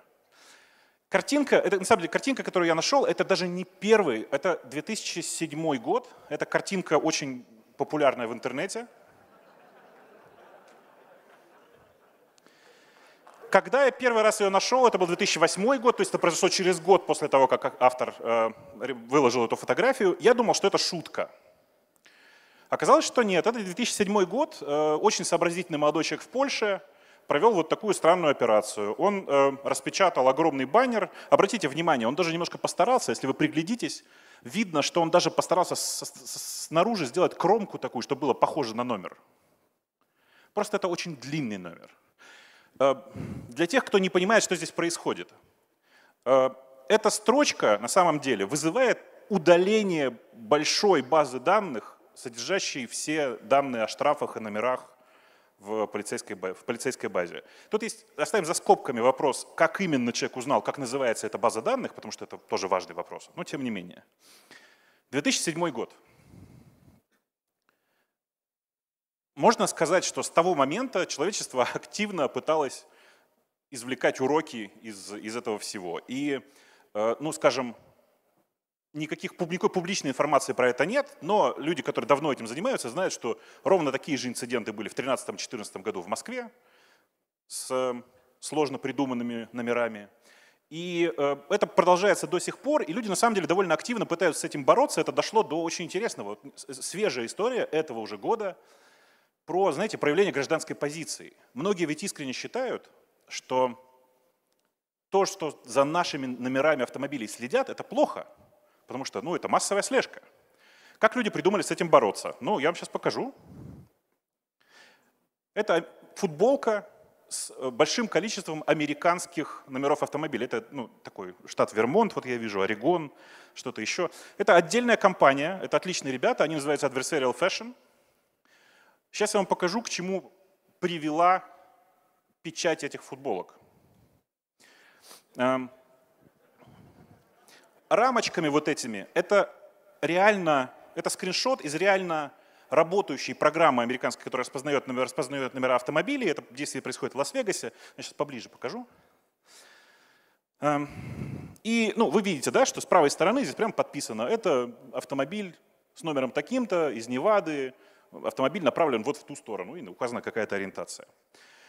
Картинка, это, на самом деле, картинка, которую я нашел, это даже не первый, это 2007 год, это картинка очень популярная в интернете, Когда я первый раз ее нашел, это был 2008 год, то есть это произошло через год после того, как автор э, выложил эту фотографию, я думал, что это шутка. Оказалось, что нет. Это 2007 год. Э, очень сообразительный молодой человек в Польше провел вот такую странную операцию. Он э, распечатал огромный баннер. Обратите внимание, он даже немножко постарался. Если вы приглядитесь, видно, что он даже постарался снаружи сделать кромку такую, чтобы было похоже на номер. Просто это очень длинный номер. Э, для тех, кто не понимает, что здесь происходит. Э, эта строчка на самом деле вызывает удаление большой базы данных, содержащей все данные о штрафах и номерах в полицейской, в полицейской базе. Тут есть, оставим за скобками вопрос, как именно человек узнал, как называется эта база данных, потому что это тоже важный вопрос, но тем не менее. 2007 год. Можно сказать, что с того момента человечество активно пыталось извлекать уроки из, из этого всего. И, э, ну, скажем, никаких публико публичной информации про это нет, но люди, которые давно этим занимаются, знают, что ровно такие же инциденты были в 2013-2014 году в Москве с э, сложно придуманными номерами. И э, это продолжается до сих пор, и люди на самом деле довольно активно пытаются с этим бороться. Это дошло до очень интересного. Свежая история этого уже года – про, знаете, проявление гражданской позиции. Многие ведь искренне считают, что то, что за нашими номерами автомобилей следят, это плохо, потому что, ну, это массовая слежка. Как люди придумали с этим бороться? Ну, я вам сейчас покажу. Это футболка с э, большим количеством американских номеров автомобилей. Это ну, такой штат Вермонт, вот я вижу, Орегон, что-то еще. Это отдельная компания, это отличные ребята, они называются Adversarial Fashion – Сейчас я вам покажу, к чему привела печать этих футболок. Эм, рамочками вот этими, это реально, это скриншот из реально работающей программы американской, которая распознает номера, распознает номера автомобилей. Это действие происходит в Лас-Вегасе. Я сейчас поближе покажу. Эм, и ну, вы видите, да, что с правой стороны здесь прям подписано. Это автомобиль с номером таким-то, из Невады, автомобиль направлен вот в ту сторону, и указана какая-то ориентация.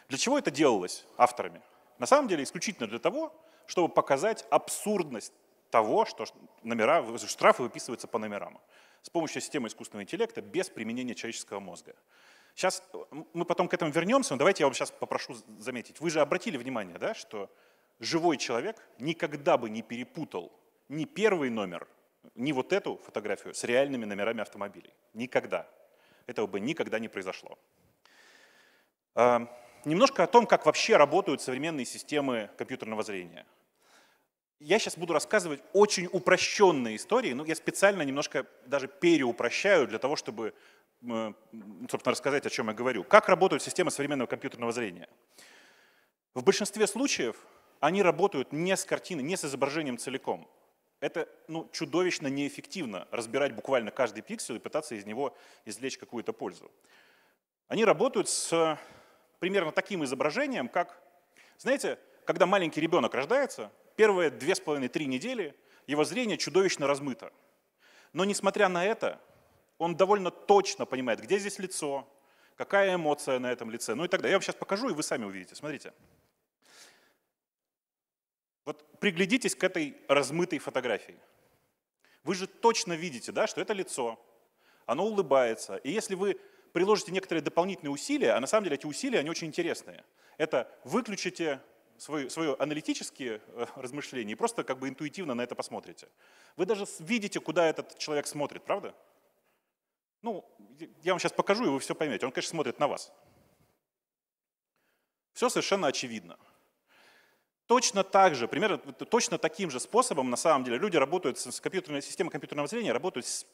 Для чего это делалось авторами? На самом деле исключительно для того, чтобы показать абсурдность того, что номера, штрафы выписываются по номерам с помощью системы искусственного интеллекта без применения человеческого мозга. Сейчас мы потом к этому вернемся, но давайте я вам сейчас попрошу заметить. Вы же обратили внимание, да, что живой человек никогда бы не перепутал ни первый номер, ни вот эту фотографию с реальными номерами автомобилей. Никогда этого бы никогда не произошло. А, немножко о том, как вообще работают современные системы компьютерного зрения. Я сейчас буду рассказывать очень упрощенные истории, но я специально немножко даже переупрощаю для того, чтобы э, собственно, рассказать, о чем я говорю. Как работают системы современного компьютерного зрения? В большинстве случаев они работают не с картиной, не с изображением целиком это ну, чудовищно неэффективно разбирать буквально каждый пиксель и пытаться из него извлечь какую-то пользу. Они работают с э, примерно таким изображением, как, знаете, когда маленький ребенок рождается, первые две с половиной-три недели его зрение чудовищно размыто. Но несмотря на это, он довольно точно понимает, где здесь лицо, какая эмоция на этом лице, ну и так далее. Я вам сейчас покажу, и вы сами увидите. Смотрите. Вот приглядитесь к этой размытой фотографии. Вы же точно видите, да, что это лицо, оно улыбается. И если вы приложите некоторые дополнительные усилия, а на самом деле эти усилия, они очень интересные. Это выключите свое, свое аналитические э, размышления и просто как бы интуитивно на это посмотрите. Вы даже видите, куда этот человек смотрит, правда? Ну, я вам сейчас покажу, и вы все поймете. Он, конечно, смотрит на вас. Все совершенно очевидно. Точно так же, примерно точно таким же способом на самом деле люди работают с, с компьютерной системой компьютерного зрения, работают с,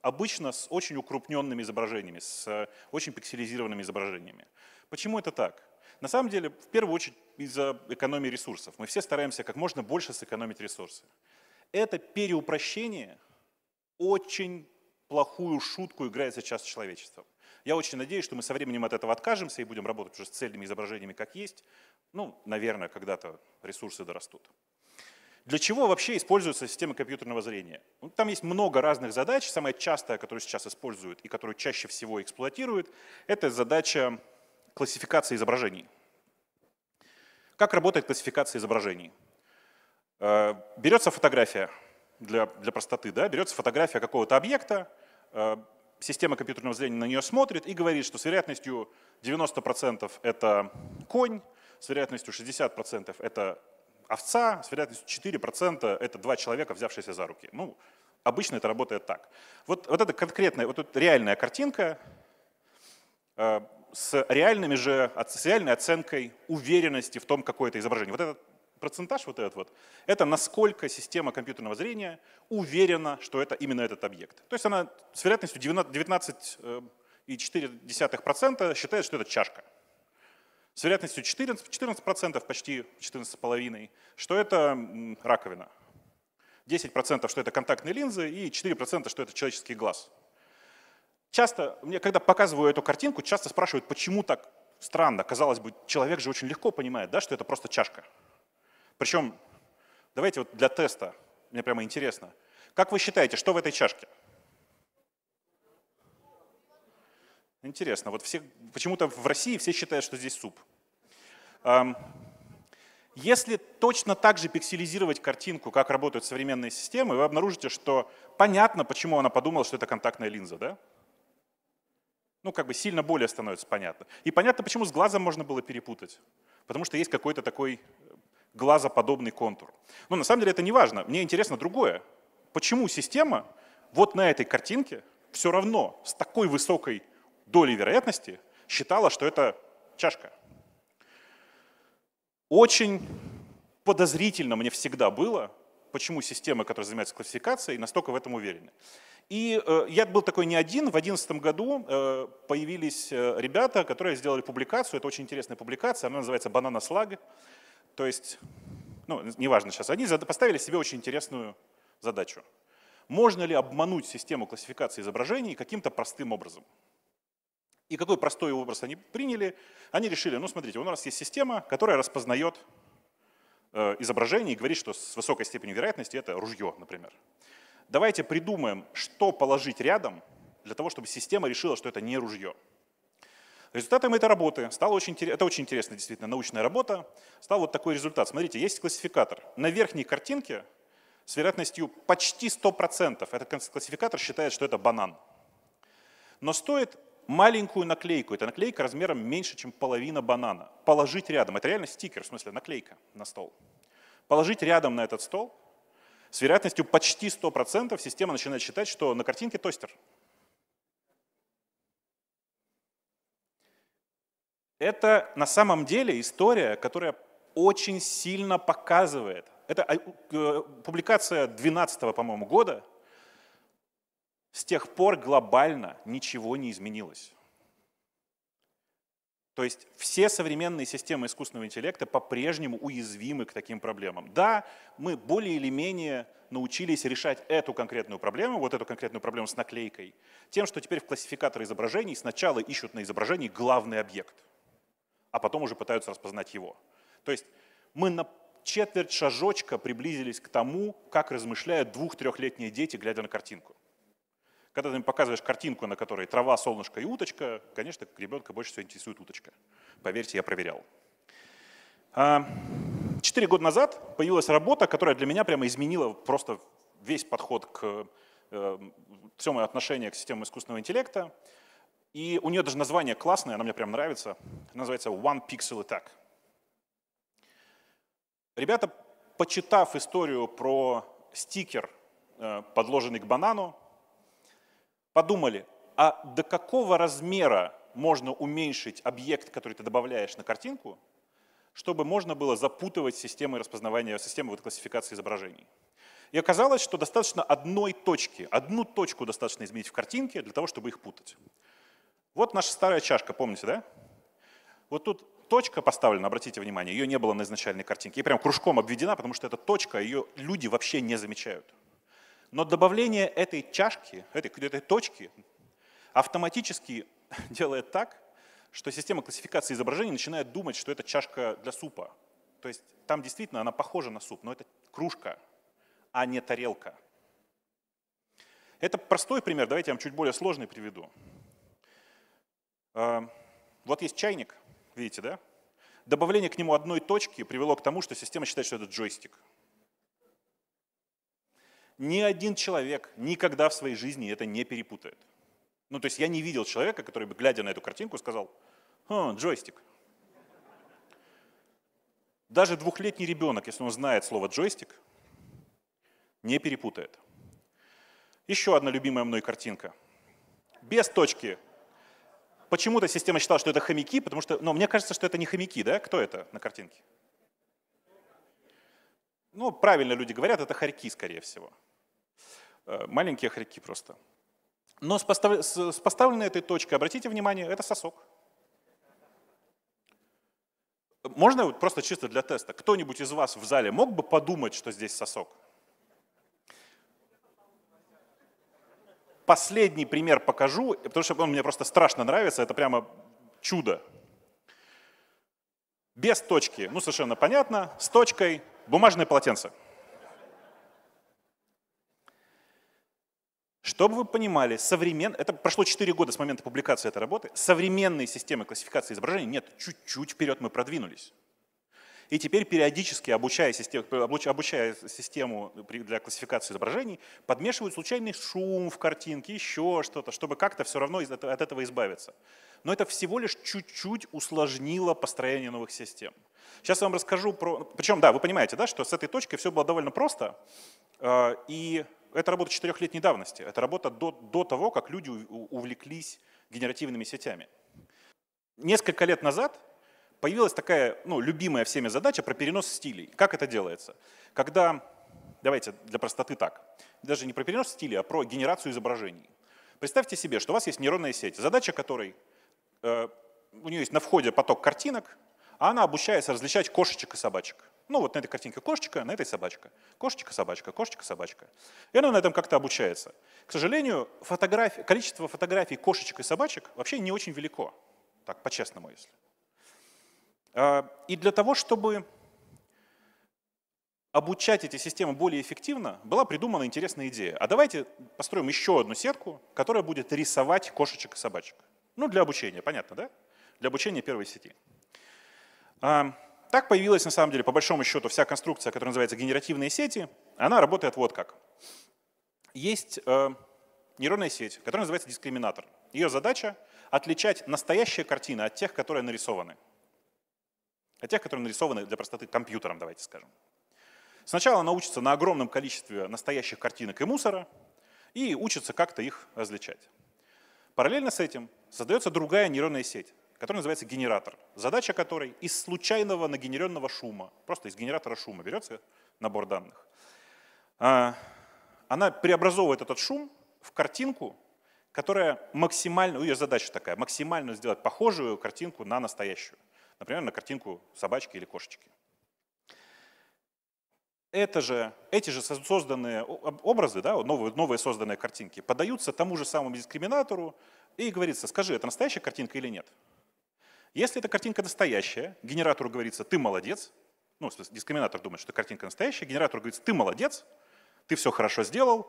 обычно с очень укрупненными изображениями, с э, очень пикселизированными изображениями. Почему это так? На самом деле, в первую очередь из-за экономии ресурсов. Мы все стараемся как можно больше сэкономить ресурсы. Это переупрощение очень плохую шутку играет сейчас с человечеством. Я очень надеюсь, что мы со временем от этого откажемся и будем работать уже с цельными изображениями, как есть, ну, наверное, когда-то ресурсы дорастут. Для чего вообще используется система компьютерного зрения? Ну, там есть много разных задач. Самая частая, которую сейчас используют и которую чаще всего эксплуатируют, это задача классификации изображений. Как работает классификация изображений? Э, берется фотография для, для простоты, да? берется фотография какого-то объекта, э, система компьютерного зрения на нее смотрит и говорит, что с вероятностью 90% это конь, с вероятностью 60% это овца, с вероятностью 4% это два человека, взявшиеся за руки. Ну, обычно это работает так. Вот, вот это конкретная, вот тут реальная картинка э, с, реальными же, с реальной оценкой уверенности в том, какое это изображение. Вот этот процентаж вот этот вот, это насколько система компьютерного зрения уверена, что это именно этот объект. То есть она с вероятностью 19,4% э, считает, что это чашка с вероятностью 14%, 14% почти 14,5%, что это раковина. 10% что это контактные линзы и 4% что это человеческий глаз. Часто, мне когда показываю эту картинку, часто спрашивают, почему так странно. Казалось бы, человек же очень легко понимает, да, что это просто чашка. Причем, давайте вот для теста, мне прямо интересно, как вы считаете, что в этой чашке? Интересно, вот все, почему-то в России все считают, что здесь суп. Если точно так же пикселизировать картинку, как работают современные системы, вы обнаружите, что понятно, почему она подумала, что это контактная линза, да? Ну, как бы сильно более становится понятно. И понятно, почему с глазом можно было перепутать. Потому что есть какой-то такой глазоподобный контур. Но ну, на самом деле это не важно. Мне интересно другое. Почему система вот на этой картинке все равно с такой высокой долей вероятности считала, что это чашка. Очень подозрительно мне всегда было, почему системы, которые занимаются классификацией, настолько в этом уверены. И э, я был такой не один. В 2011 году э, появились э, ребята, которые сделали публикацию. Это очень интересная публикация. Она называется «Банана слаг». То есть, ну, неважно сейчас. Они поставили себе очень интересную задачу. Можно ли обмануть систему классификации изображений каким-то простым образом? И какой простой образ они приняли? Они решили, ну смотрите, у нас есть система, которая распознает э, изображение и говорит, что с высокой степенью вероятности это ружье, например. Давайте придумаем, что положить рядом для того, чтобы система решила, что это не ружье. Результатом этой работы стало очень, это очень интересная действительно научная работа, стал вот такой результат. Смотрите, есть классификатор. На верхней картинке с вероятностью почти 100%, этот классификатор считает, что это банан. Но стоит маленькую наклейку. эта наклейка размером меньше, чем половина банана. Положить рядом. Это реально стикер, в смысле наклейка на стол. Положить рядом на этот стол. С вероятностью почти 100% система начинает считать, что на картинке тостер. Это на самом деле история, которая очень сильно показывает. Это э, публикация 2012, по-моему, года – с тех пор глобально ничего не изменилось. То есть все современные системы искусственного интеллекта по-прежнему уязвимы к таким проблемам. Да, мы более или менее научились решать эту конкретную проблему, вот эту конкретную проблему с наклейкой, тем, что теперь в классификатор изображений сначала ищут на изображении главный объект, а потом уже пытаются распознать его. То есть мы на четверть шажочка приблизились к тому, как размышляют двух-трехлетние дети, глядя на картинку. Когда ты им показываешь картинку, на которой трава, солнышко и уточка, конечно, ребенка больше всего интересует уточка. Поверьте, я проверял. А, четыре года назад появилась работа, которая для меня прямо изменила просто весь подход к э, все мое отношение к системе искусственного интеллекта. И у нее даже название классное, она мне прям нравится. называется One Pixel Attack. Ребята, почитав историю про стикер, э, подложенный к банану, подумали, а до какого размера можно уменьшить объект, который ты добавляешь на картинку, чтобы можно было запутывать системы распознавания, системы вот классификации изображений. И оказалось, что достаточно одной точки, одну точку достаточно изменить в картинке для того, чтобы их путать. Вот наша старая чашка, помните, да? Вот тут точка поставлена, обратите внимание, ее не было на изначальной картинке. И прям кружком обведена, потому что эта точка, ее люди вообще не замечают. Но добавление этой чашки, этой, этой точки автоматически делает так, что система классификации изображений начинает думать, что это чашка для супа. То есть там действительно она похожа на суп, но это кружка, а не тарелка. Это простой пример, давайте я вам чуть более сложный приведу. Эм, вот есть чайник, видите, да? Добавление к нему одной точки привело к тому, что система считает, что это джойстик ни один человек никогда в своей жизни это не перепутает. Ну, то есть я не видел человека, который бы, глядя на эту картинку, сказал, «Хм, джойстик». Даже двухлетний ребенок, если он знает слово «джойстик», не перепутает. Еще одна любимая мной картинка. Без точки. Почему-то система считала, что это хомяки, потому что, но ну, мне кажется, что это не хомяки, да? Кто это на картинке? Ну, правильно люди говорят, это хорьки, скорее всего. Э, маленькие хряки просто. Но с, с поставленной этой точкой, обратите внимание, это сосок. Можно вот просто чисто для теста? Кто-нибудь из вас в зале мог бы подумать, что здесь сосок? Последний пример покажу, потому что он мне просто страшно нравится, это прямо чудо. Без точки, ну совершенно понятно, с точкой бумажное полотенце. Чтобы вы понимали, современ... это прошло 4 года с момента публикации этой работы, современные системы классификации изображений нет, чуть-чуть вперед мы продвинулись. И теперь периодически, обучая систему, обучая систему для классификации изображений, подмешивают случайный шум в картинке, еще что-то, чтобы как-то все равно от этого избавиться. Но это всего лишь чуть-чуть усложнило построение новых систем. Сейчас я вам расскажу про... Причем, да, вы понимаете, да, что с этой точки все было довольно просто. Э, и это работа четырехлетней давности, это работа до, до того, как люди увлеклись генеративными сетями. Несколько лет назад появилась такая ну, любимая всеми задача про перенос стилей. Как это делается? Когда, давайте для простоты так, даже не про перенос стилей, а про генерацию изображений. Представьте себе, что у вас есть нейронная сеть, задача которой, э, у нее есть на входе поток картинок, а она обучается различать кошечек и собачек. Ну вот на этой картинке кошечка, на этой собачка. Кошечка, собачка, кошечка, собачка. И она на этом как-то обучается. К сожалению, фотографии, количество фотографий кошечек и собачек вообще не очень велико, так по-честному если. А, и для того, чтобы обучать эти системы более эффективно, была придумана интересная идея. А давайте построим еще одну сетку, которая будет рисовать кошечек и собачек. Ну, для обучения, понятно, да? Для обучения первой сети. А, так появилась, на самом деле, по большому счету, вся конструкция, которая называется генеративные сети. Она работает вот как. Есть э, нейронная сеть, которая называется дискриминатор. Ее задача — отличать настоящие картины от тех, которые нарисованы. От тех, которые нарисованы для простоты компьютером, давайте скажем. Сначала она учится на огромном количестве настоящих картинок и мусора и учится как-то их различать. Параллельно с этим создается другая нейронная сеть, который называется генератор, задача которой из случайного нагенеренного шума, просто из генератора шума берется набор данных. А, она преобразовывает этот шум в картинку, которая максимально, у ее задача такая, максимально сделать похожую картинку на настоящую. Например, на картинку собачки или кошечки. Это же, эти же созданные образы, да, новые, новые созданные картинки, подаются тому же самому дискриминатору и говорится, скажи, это настоящая картинка или нет. Если эта картинка настоящая, генератору говорится «ты молодец», ну, дискриминатор думает, что картинка настоящая, генератор говорит «ты молодец», «ты все хорошо сделал»,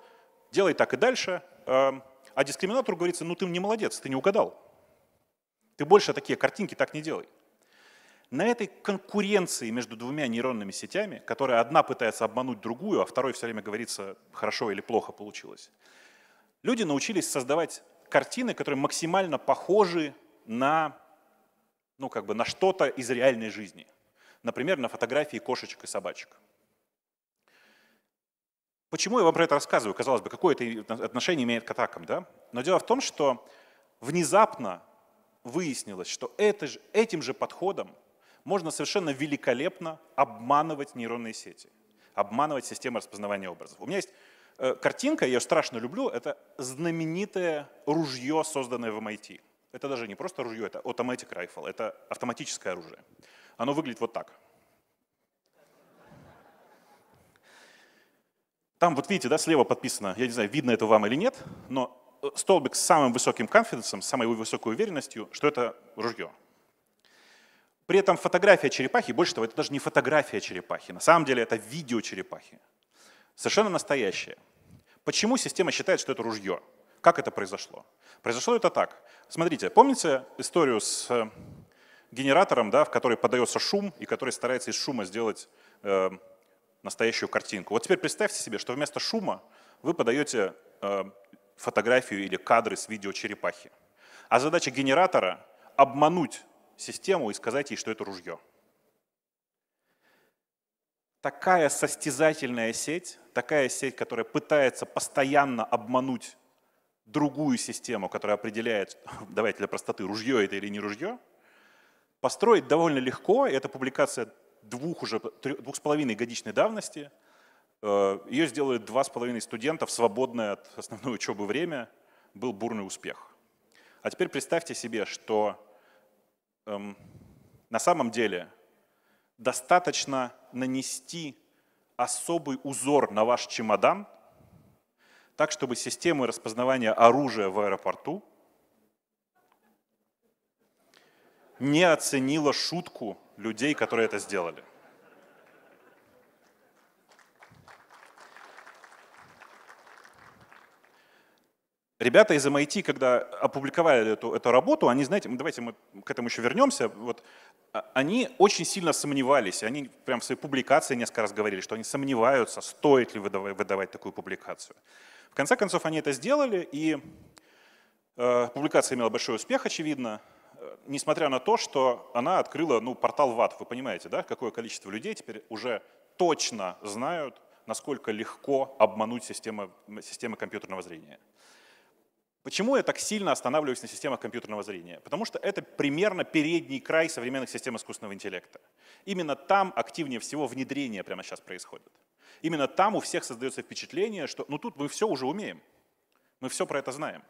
«делай так и дальше», эм, а дискриминатору говорится «ну ты не молодец, ты не угадал». Ты больше такие картинки так не делай. На этой конкуренции между двумя нейронными сетями, которая одна пытается обмануть другую, а второй все время говорится «хорошо или плохо получилось», люди научились создавать картины, которые максимально похожи на ну, как бы на что-то из реальной жизни. Например, на фотографии кошечек и собачек. Почему я вам про это рассказываю? Казалось бы, какое это отношение имеет к атакам, да? Но дело в том, что внезапно выяснилось, что это же, этим же подходом можно совершенно великолепно обманывать нейронные сети, обманывать систему распознавания образов. У меня есть э, картинка, я ее страшно люблю, это знаменитое ружье, созданное в MIT эм – это даже не просто ружье, это automatic rifle, это автоматическое оружие. Оно выглядит вот так. Там, вот видите, да, слева подписано, я не знаю, видно это вам или нет, но э, столбик с самым высоким конфиденсом, с самой высокой уверенностью, что это ружье. При этом фотография черепахи, больше того, это даже не фотография черепахи, на самом деле это видео черепахи. Совершенно настоящее. Почему система считает, что это ружье? Как это произошло? Произошло это так. Смотрите, помните историю с э, генератором, да, в который подается шум и который старается из шума сделать э, настоящую картинку? Вот теперь представьте себе, что вместо шума вы подаете э, фотографию или кадры с видео черепахи. А задача генератора — обмануть систему и сказать ей, что это ружье. Такая состязательная сеть, такая сеть, которая пытается постоянно обмануть другую систему, которая определяет, давайте для простоты, ружье это или не ружье, построить довольно легко. Это публикация двух, уже, двух с половиной годичной давности. Э, Ее сделали два с половиной студента в свободное от основной учебы время. Был бурный успех. А теперь представьте себе, что эм, на самом деле достаточно нанести особый узор на ваш чемодан – так, чтобы системы распознавания оружия в аэропорту не оценила шутку людей, которые это сделали. Ребята из MIT, когда опубликовали эту, эту работу, они, знаете, давайте мы к этому еще вернемся, вот, а, они очень сильно сомневались, они прям в своей публикации несколько раз говорили, что они сомневаются, стоит ли выдавать, выдавать такую публикацию конце концов, они это сделали, и э, публикация имела большой успех, очевидно, э, несмотря на то, что она открыла ну, портал ВАД. Вы понимаете, да, какое количество людей теперь уже точно знают, насколько легко обмануть систему, системы компьютерного зрения. Почему я так сильно останавливаюсь на системах компьютерного зрения? Потому что это примерно передний край современных систем искусственного интеллекта. Именно там активнее всего внедрение прямо сейчас происходит. Именно там у всех создается впечатление, что ну тут мы все уже умеем, мы все про это знаем.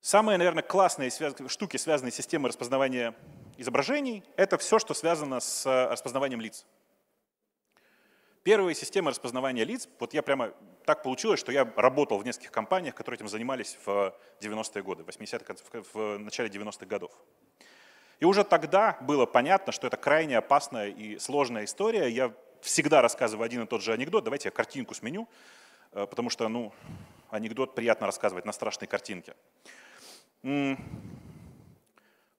Самые, наверное, классные связ... штуки, связанные с системой распознавания изображений, это все, что связано с э, распознаванием лиц. Первые системы распознавания лиц, вот я прямо так получилось, что я работал в нескольких компаниях, которые этим занимались в 90-е годы, 80 в начале 90-х годов. И уже тогда было понятно, что это крайне опасная и сложная история. Я всегда рассказываю один и тот же анекдот, давайте я картинку сменю, э, потому что ну, анекдот приятно рассказывать на страшной картинке.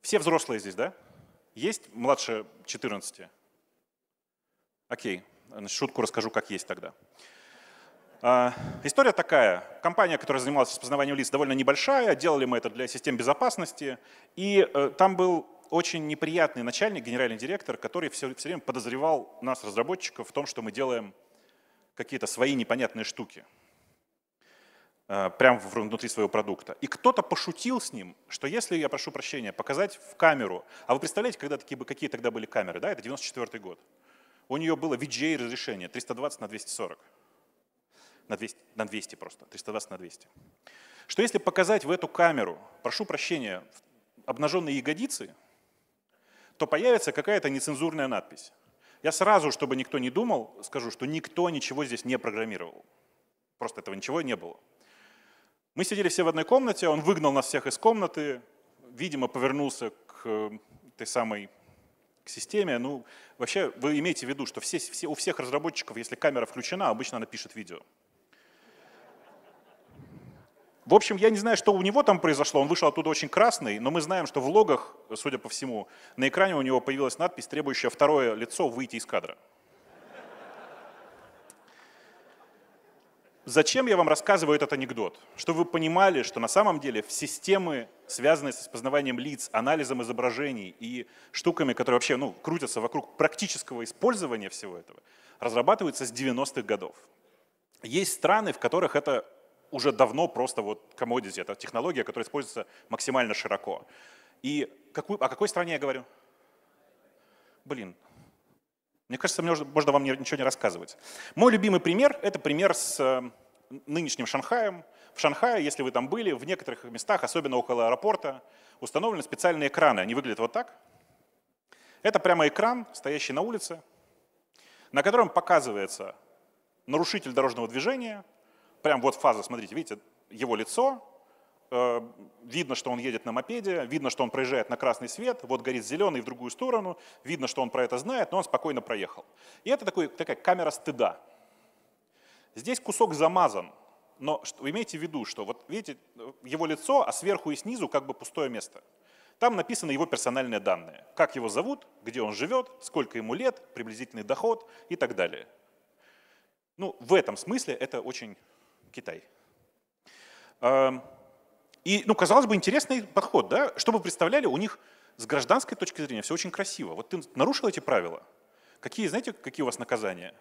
Все взрослые здесь, да? Есть младше 14? Окей, Значит, шутку расскажу, как есть тогда. А, история такая. Компания, которая занималась распознаванием лиц, довольно небольшая. Делали мы это для систем безопасности. И э, там был очень неприятный начальник, генеральный директор, который все, все время подозревал нас, разработчиков, в том, что мы делаем какие-то свои непонятные штуки э, прямо внутри своего продукта. И кто-то пошутил с ним, что если, я прошу прощения, показать в камеру, а вы представляете, когда такие, какие тогда были камеры, да, это 94 год, у нее было VGA разрешение 320 на 240, на 200, на 200 просто, 320 на 200. Что если показать в эту камеру, прошу прощения, обнаженные ягодицы – то появится какая-то нецензурная надпись. Я сразу, чтобы никто не думал, скажу, что никто ничего здесь не программировал. Просто этого ничего не было. Мы сидели все в одной комнате, он выгнал нас всех из комнаты, видимо, повернулся к э, этой самой к системе. Ну, вообще, вы имеете в виду, что все, все, у всех разработчиков, если камера включена, обычно она пишет видео. В общем, я не знаю, что у него там произошло. Он вышел оттуда очень красный, но мы знаем, что в логах, судя по всему, на экране у него появилась надпись, требующая второе лицо выйти из кадра. Зачем я вам рассказываю этот анекдот? Чтобы вы понимали, что на самом деле в системы, связанные с распознаванием лиц, анализом изображений и штуками, которые вообще ну, крутятся вокруг практического использования всего этого, разрабатываются с 90-х годов. Есть страны, в которых это уже давно просто вот commodity, это технология, которая используется максимально широко. И какую, о какой стране я говорю? Блин, мне кажется, мне можно вам ничего не рассказывать. Мой любимый пример — это пример с э, нынешним Шанхаем. В Шанхае, если вы там были, в некоторых местах, особенно около аэропорта, установлены специальные экраны. Они выглядят вот так. Это прямо экран, стоящий на улице, на котором показывается нарушитель дорожного движения — Прям вот фаза, смотрите, видите, его лицо, э, видно, что он едет на мопеде, видно, что он проезжает на красный свет, вот горит зеленый в другую сторону, видно, что он про это знает, но он спокойно проехал. И это такой, такая камера стыда. Здесь кусок замазан, но что, имейте в виду, что вот видите, его лицо, а сверху и снизу как бы пустое место. Там написаны его персональные данные. Как его зовут, где он живет, сколько ему лет, приблизительный доход и так далее. Ну, в этом смысле это очень Китай. Эм, и, ну, казалось бы, интересный подход, да? Что бы представляли, у них с гражданской точки зрения все очень красиво. Вот ты нарушил эти правила. Какие, знаете, какие у вас наказания?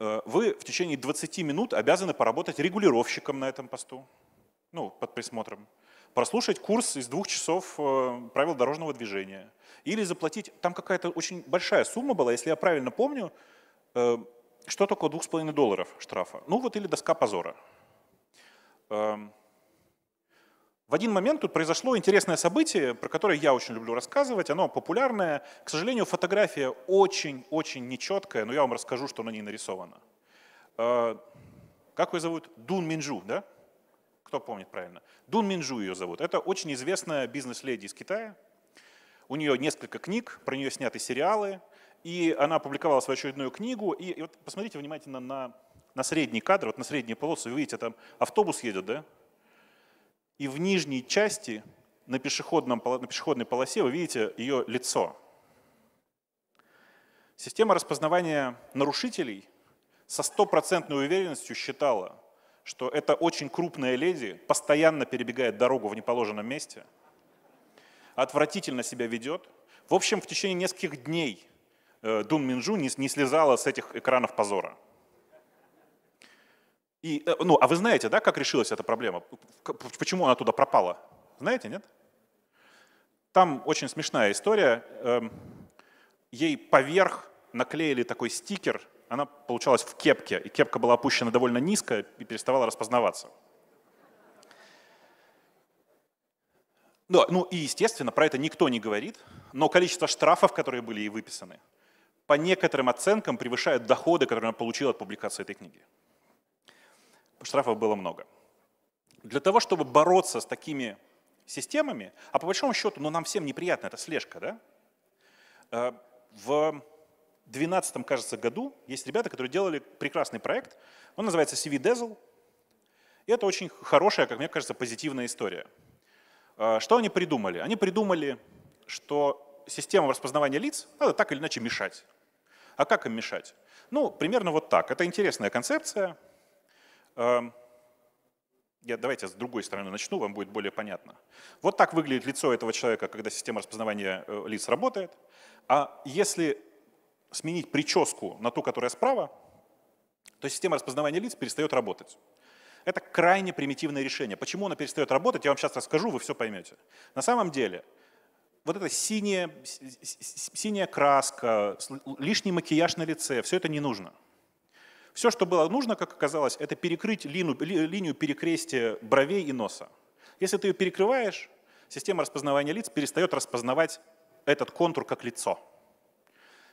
Э, вы в течение 20 минут обязаны поработать регулировщиком на этом посту, ну, под присмотром, прослушать курс из двух часов э, правил дорожного движения или заплатить, там какая-то очень большая сумма была, если я правильно помню, э, что такое 2,5 долларов штрафа? Ну вот или доска позора. Эм, в один момент тут произошло интересное событие, про которое я очень люблю рассказывать. Оно популярное. К сожалению, фотография очень-очень нечеткая, но я вам расскажу, что на ней нарисовано. Э, как ее зовут? Дун Минжу, да? Кто помнит правильно? Дун Минжу ее зовут. Это очень известная бизнес-леди из Китая. У нее несколько книг, про нее сняты сериалы. И она опубликовала свою очередную книгу. И, и вот посмотрите внимательно на, на средний кадр, вот на среднюю полосу. Вы видите, там автобус едет, да? И в нижней части на, пешеходном, на пешеходной полосе вы видите ее лицо. Система распознавания нарушителей со стопроцентной уверенностью считала, что это очень крупная леди постоянно перебегает дорогу в неположенном месте, отвратительно себя ведет. В общем, в течение нескольких дней Э, Дун Минжу не, не слезала с этих экранов позора. И, э, ну, а вы знаете, да, как решилась эта проблема? Почему она туда пропала? Знаете, нет? Там очень смешная история. Эм, ей поверх наклеили такой стикер, она получалась в кепке, и кепка была опущена довольно низко и переставала распознаваться. Ну, ну и, естественно, про это никто не говорит, но количество штрафов, которые были ей выписаны – по некоторым оценкам превышают доходы, которые она получила от публикации этой книги. Штрафов было много. Для того, чтобы бороться с такими системами, а по большому счету, ну нам всем неприятно, это слежка, да? Э, в 2012, кажется, году есть ребята, которые делали прекрасный проект. Он называется CV Dazzle. И это очень хорошая, как мне кажется, позитивная история. Э, что они придумали? Они придумали, что система распознавания лиц надо так или иначе мешать. А как им мешать? Ну, примерно вот так. Это интересная концепция. Эм, я, давайте с другой стороны начну, вам будет более понятно. Вот так выглядит лицо этого человека, когда система распознавания э, лиц работает. А если сменить прическу на ту, которая справа, то система распознавания лиц перестает работать. Это крайне примитивное решение. Почему она перестает работать, я вам сейчас расскажу, вы все поймете. На самом деле вот эта синяя, синяя краска, лишний макияж на лице, все это не нужно. Все, что было нужно, как оказалось, это перекрыть линию, линию перекрестия бровей и носа. Если ты ее перекрываешь, система распознавания лиц перестает распознавать этот контур как лицо.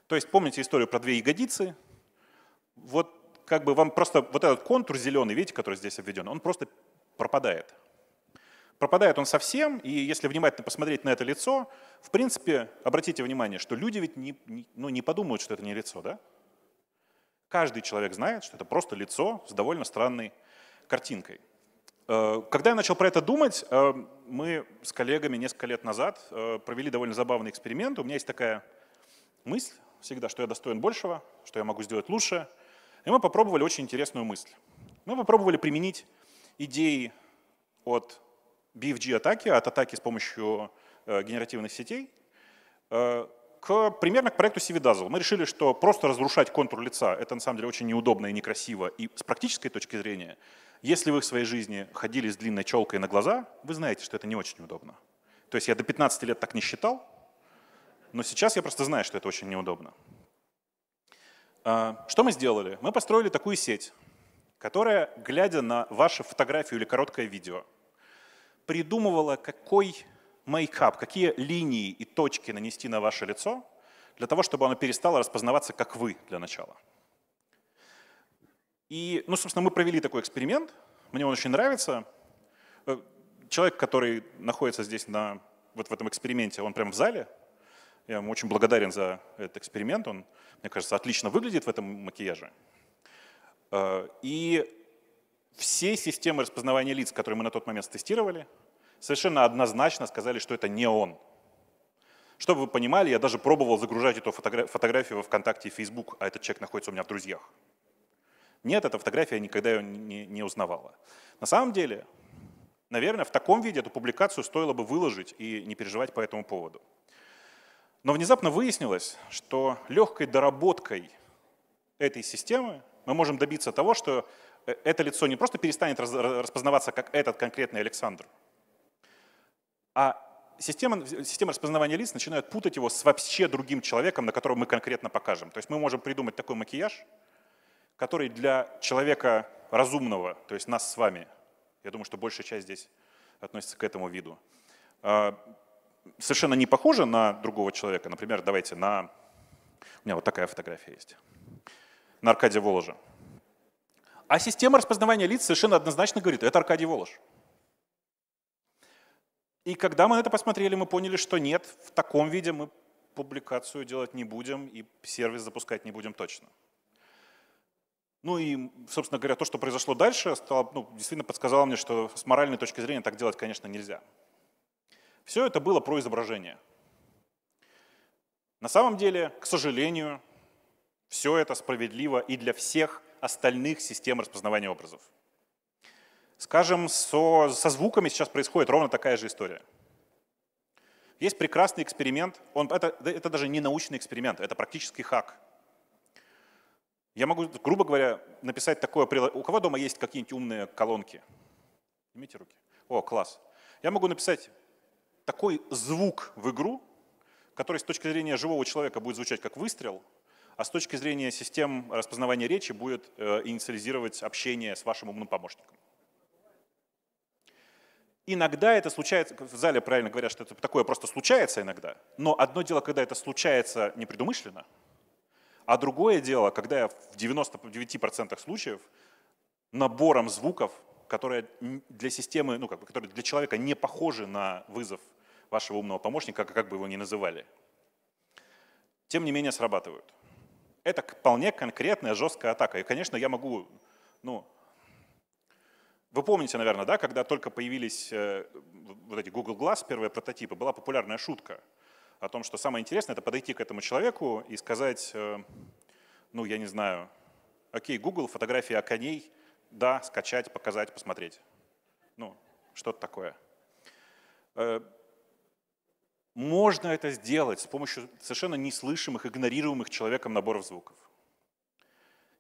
То есть помните историю про две ягодицы? Вот как бы вам просто вот этот контур зеленый, видите, который здесь обведен, он просто пропадает. Пропадает он совсем, и если внимательно посмотреть на это лицо, в принципе, обратите внимание, что люди ведь не, не, ну, не подумают, что это не лицо, да? Каждый человек знает, что это просто лицо с довольно странной картинкой. Э, когда я начал про это думать, э, мы с коллегами несколько лет назад э, провели довольно забавный эксперимент. У меня есть такая мысль всегда, что я достоин большего, что я могу сделать лучше. И мы попробовали очень интересную мысль. Мы попробовали применить идеи от BFG-атаки, от атаки с помощью э, генеративных сетей, э, к, примерно к проекту Сивидазвел. Мы решили, что просто разрушать контур лица — это на самом деле очень неудобно и некрасиво. И с практической точки зрения, если вы в своей жизни ходили с длинной челкой на глаза, вы знаете, что это не очень удобно. То есть я до 15 лет так не считал, но сейчас я просто знаю, что это очень неудобно. Э, что мы сделали? Мы построили такую сеть, которая, глядя на вашу фотографию или короткое видео — придумывала, какой мейкап, какие линии и точки нанести на ваше лицо, для того, чтобы оно перестало распознаваться как вы для начала. И, ну, собственно, мы провели такой эксперимент. Мне он очень нравится. Э, человек, который находится здесь на, вот в этом эксперименте, он прямо в зале. Я ему очень благодарен за этот эксперимент. Он, мне кажется, отлично выглядит в этом макияже. Э, и все системы распознавания лиц, которые мы на тот момент тестировали, совершенно однозначно сказали, что это не он. Чтобы вы понимали, я даже пробовал загружать эту фотографию во ВКонтакте и Фейсбук, а этот человек находится у меня в друзьях. Нет, эта фотография никогда ее не, не узнавала. На самом деле, наверное, в таком виде эту публикацию стоило бы выложить и не переживать по этому поводу. Но внезапно выяснилось, что легкой доработкой этой системы мы можем добиться того, что Э, это лицо не просто перестанет распознаваться как этот конкретный Александр, а система, система распознавания лиц начинает путать его с вообще другим человеком, на которого мы конкретно покажем. То есть мы можем придумать такой макияж, который для человека разумного, то есть нас с вами, я думаю, что большая часть здесь относится к этому виду, а, совершенно не похожа на другого человека. Например, давайте на... У меня вот такая фотография есть. На Аркадия Воложа. А система распознавания лиц совершенно однозначно говорит, это Аркадий Волош. И когда мы это посмотрели, мы поняли, что нет, в таком виде мы публикацию делать не будем и сервис запускать не будем точно. Ну и, собственно говоря, то, что произошло дальше, стало, ну, действительно подсказало мне, что с моральной точки зрения так делать, конечно, нельзя. Все это было про изображение. На самом деле, к сожалению, все это справедливо и для всех – остальных систем распознавания образов. Скажем, со, со звуками сейчас происходит ровно такая же история. Есть прекрасный эксперимент, он, это, это даже не научный эксперимент, это практический хак. Я могу, грубо говоря, написать такое приложение. У кого дома есть какие-нибудь умные колонки? Имейте руки. О, класс. Я могу написать такой звук в игру, который с точки зрения живого человека будет звучать как выстрел, а с точки зрения систем распознавания речи будет э, инициализировать общение с вашим умным помощником. Иногда это случается, в зале правильно говорят, что это такое просто случается иногда, но одно дело, когда это случается непредумышленно, а другое дело, когда я в 99% случаев набором звуков, которые для системы, ну как бы, которые для человека не похожи на вызов вашего умного помощника, как бы его ни называли, тем не менее срабатывают. Это вполне конкретная жесткая атака. И, конечно, я могу, ну, вы помните, наверное, да, когда только появились э, вот эти Google Glass, первые прототипы, была популярная шутка о том, что самое интересное — это подойти к этому человеку и сказать, э, ну, я не знаю, окей, Google, фотографии о коней, да, скачать, показать, посмотреть. Ну, что-то такое. Э, можно это сделать с помощью совершенно неслышимых, игнорируемых человеком наборов звуков.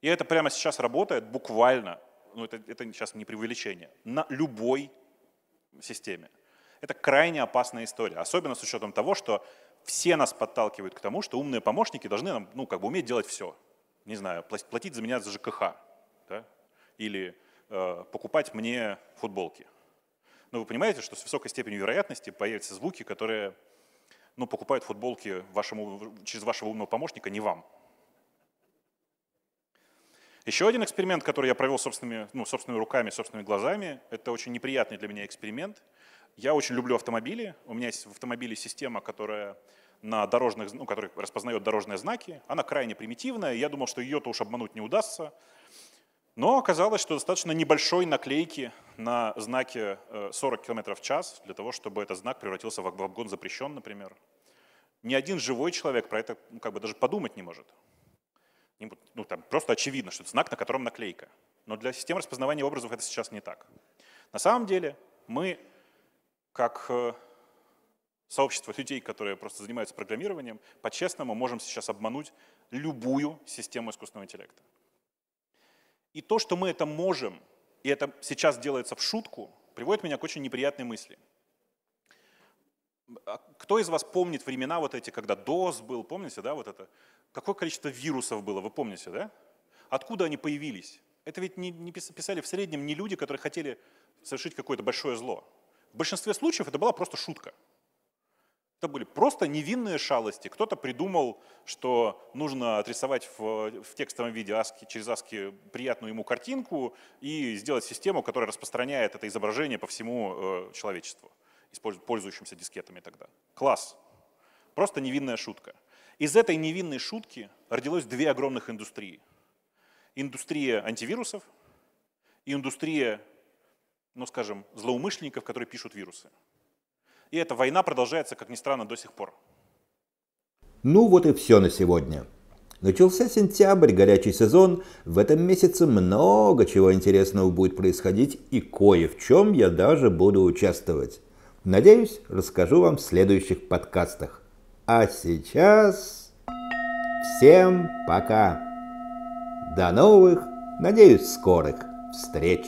И это прямо сейчас работает буквально, ну это, это сейчас не преувеличение, на любой системе. Это крайне опасная история, особенно с учетом того, что все нас подталкивают к тому, что умные помощники должны нам, ну, как бы уметь делать все. Не знаю, платить за меня за ЖКХ, да? или э, покупать мне футболки. Но вы понимаете, что с высокой степенью вероятности появятся звуки, которые ну, покупают футболки вашему, через вашего умного помощника не вам. Еще один эксперимент, который я провел собственными, ну, собственными руками, собственными глазами, это очень неприятный для меня эксперимент. Я очень люблю автомобили. У меня есть в автомобиле система, которая на дорожных, ну, которая распознает дорожные знаки. Она крайне примитивная. Я думал, что ее-то уж обмануть не удастся. Но оказалось, что достаточно небольшой наклейки на знаке 40 э, км в час для того, чтобы этот знак превратился в обгон запрещен, например. Ни один живой человек про это ну, как бы даже подумать не может. Ну, там просто очевидно, что это знак, на котором наклейка. Но для системы распознавания образов это сейчас не так. На самом деле мы, как э, сообщество людей, которые просто занимаются программированием, по-честному можем сейчас обмануть любую систему искусственного интеллекта. И то, что мы это можем, и это сейчас делается в шутку, приводит меня к очень неприятной мысли. А кто из вас помнит времена вот эти, когда DOS был, помните, да, вот это? Какое количество вирусов было, вы помните, да? Откуда они появились? Это ведь не, не писали в среднем не люди, которые хотели совершить какое-то большое зло. В большинстве случаев это была просто шутка – это были просто невинные шалости. Кто-то придумал, что нужно отрисовать в, в текстовом виде ASCII, через ASCII приятную ему картинку и сделать систему, которая распространяет это изображение по всему э, человечеству, пользующимся дискетами тогда. Класс. Просто невинная шутка. Из этой невинной шутки родилось две огромных индустрии. Индустрия антивирусов и индустрия, ну скажем, злоумышленников, которые пишут вирусы. И эта война продолжается, как ни странно, до сих пор. Ну вот и все на сегодня. Начался сентябрь, горячий сезон. В этом месяце много чего интересного будет происходить, и кое в чем я даже буду участвовать. Надеюсь, расскажу вам в следующих подкастах. А сейчас... Всем пока! До новых, надеюсь, скорых встреч!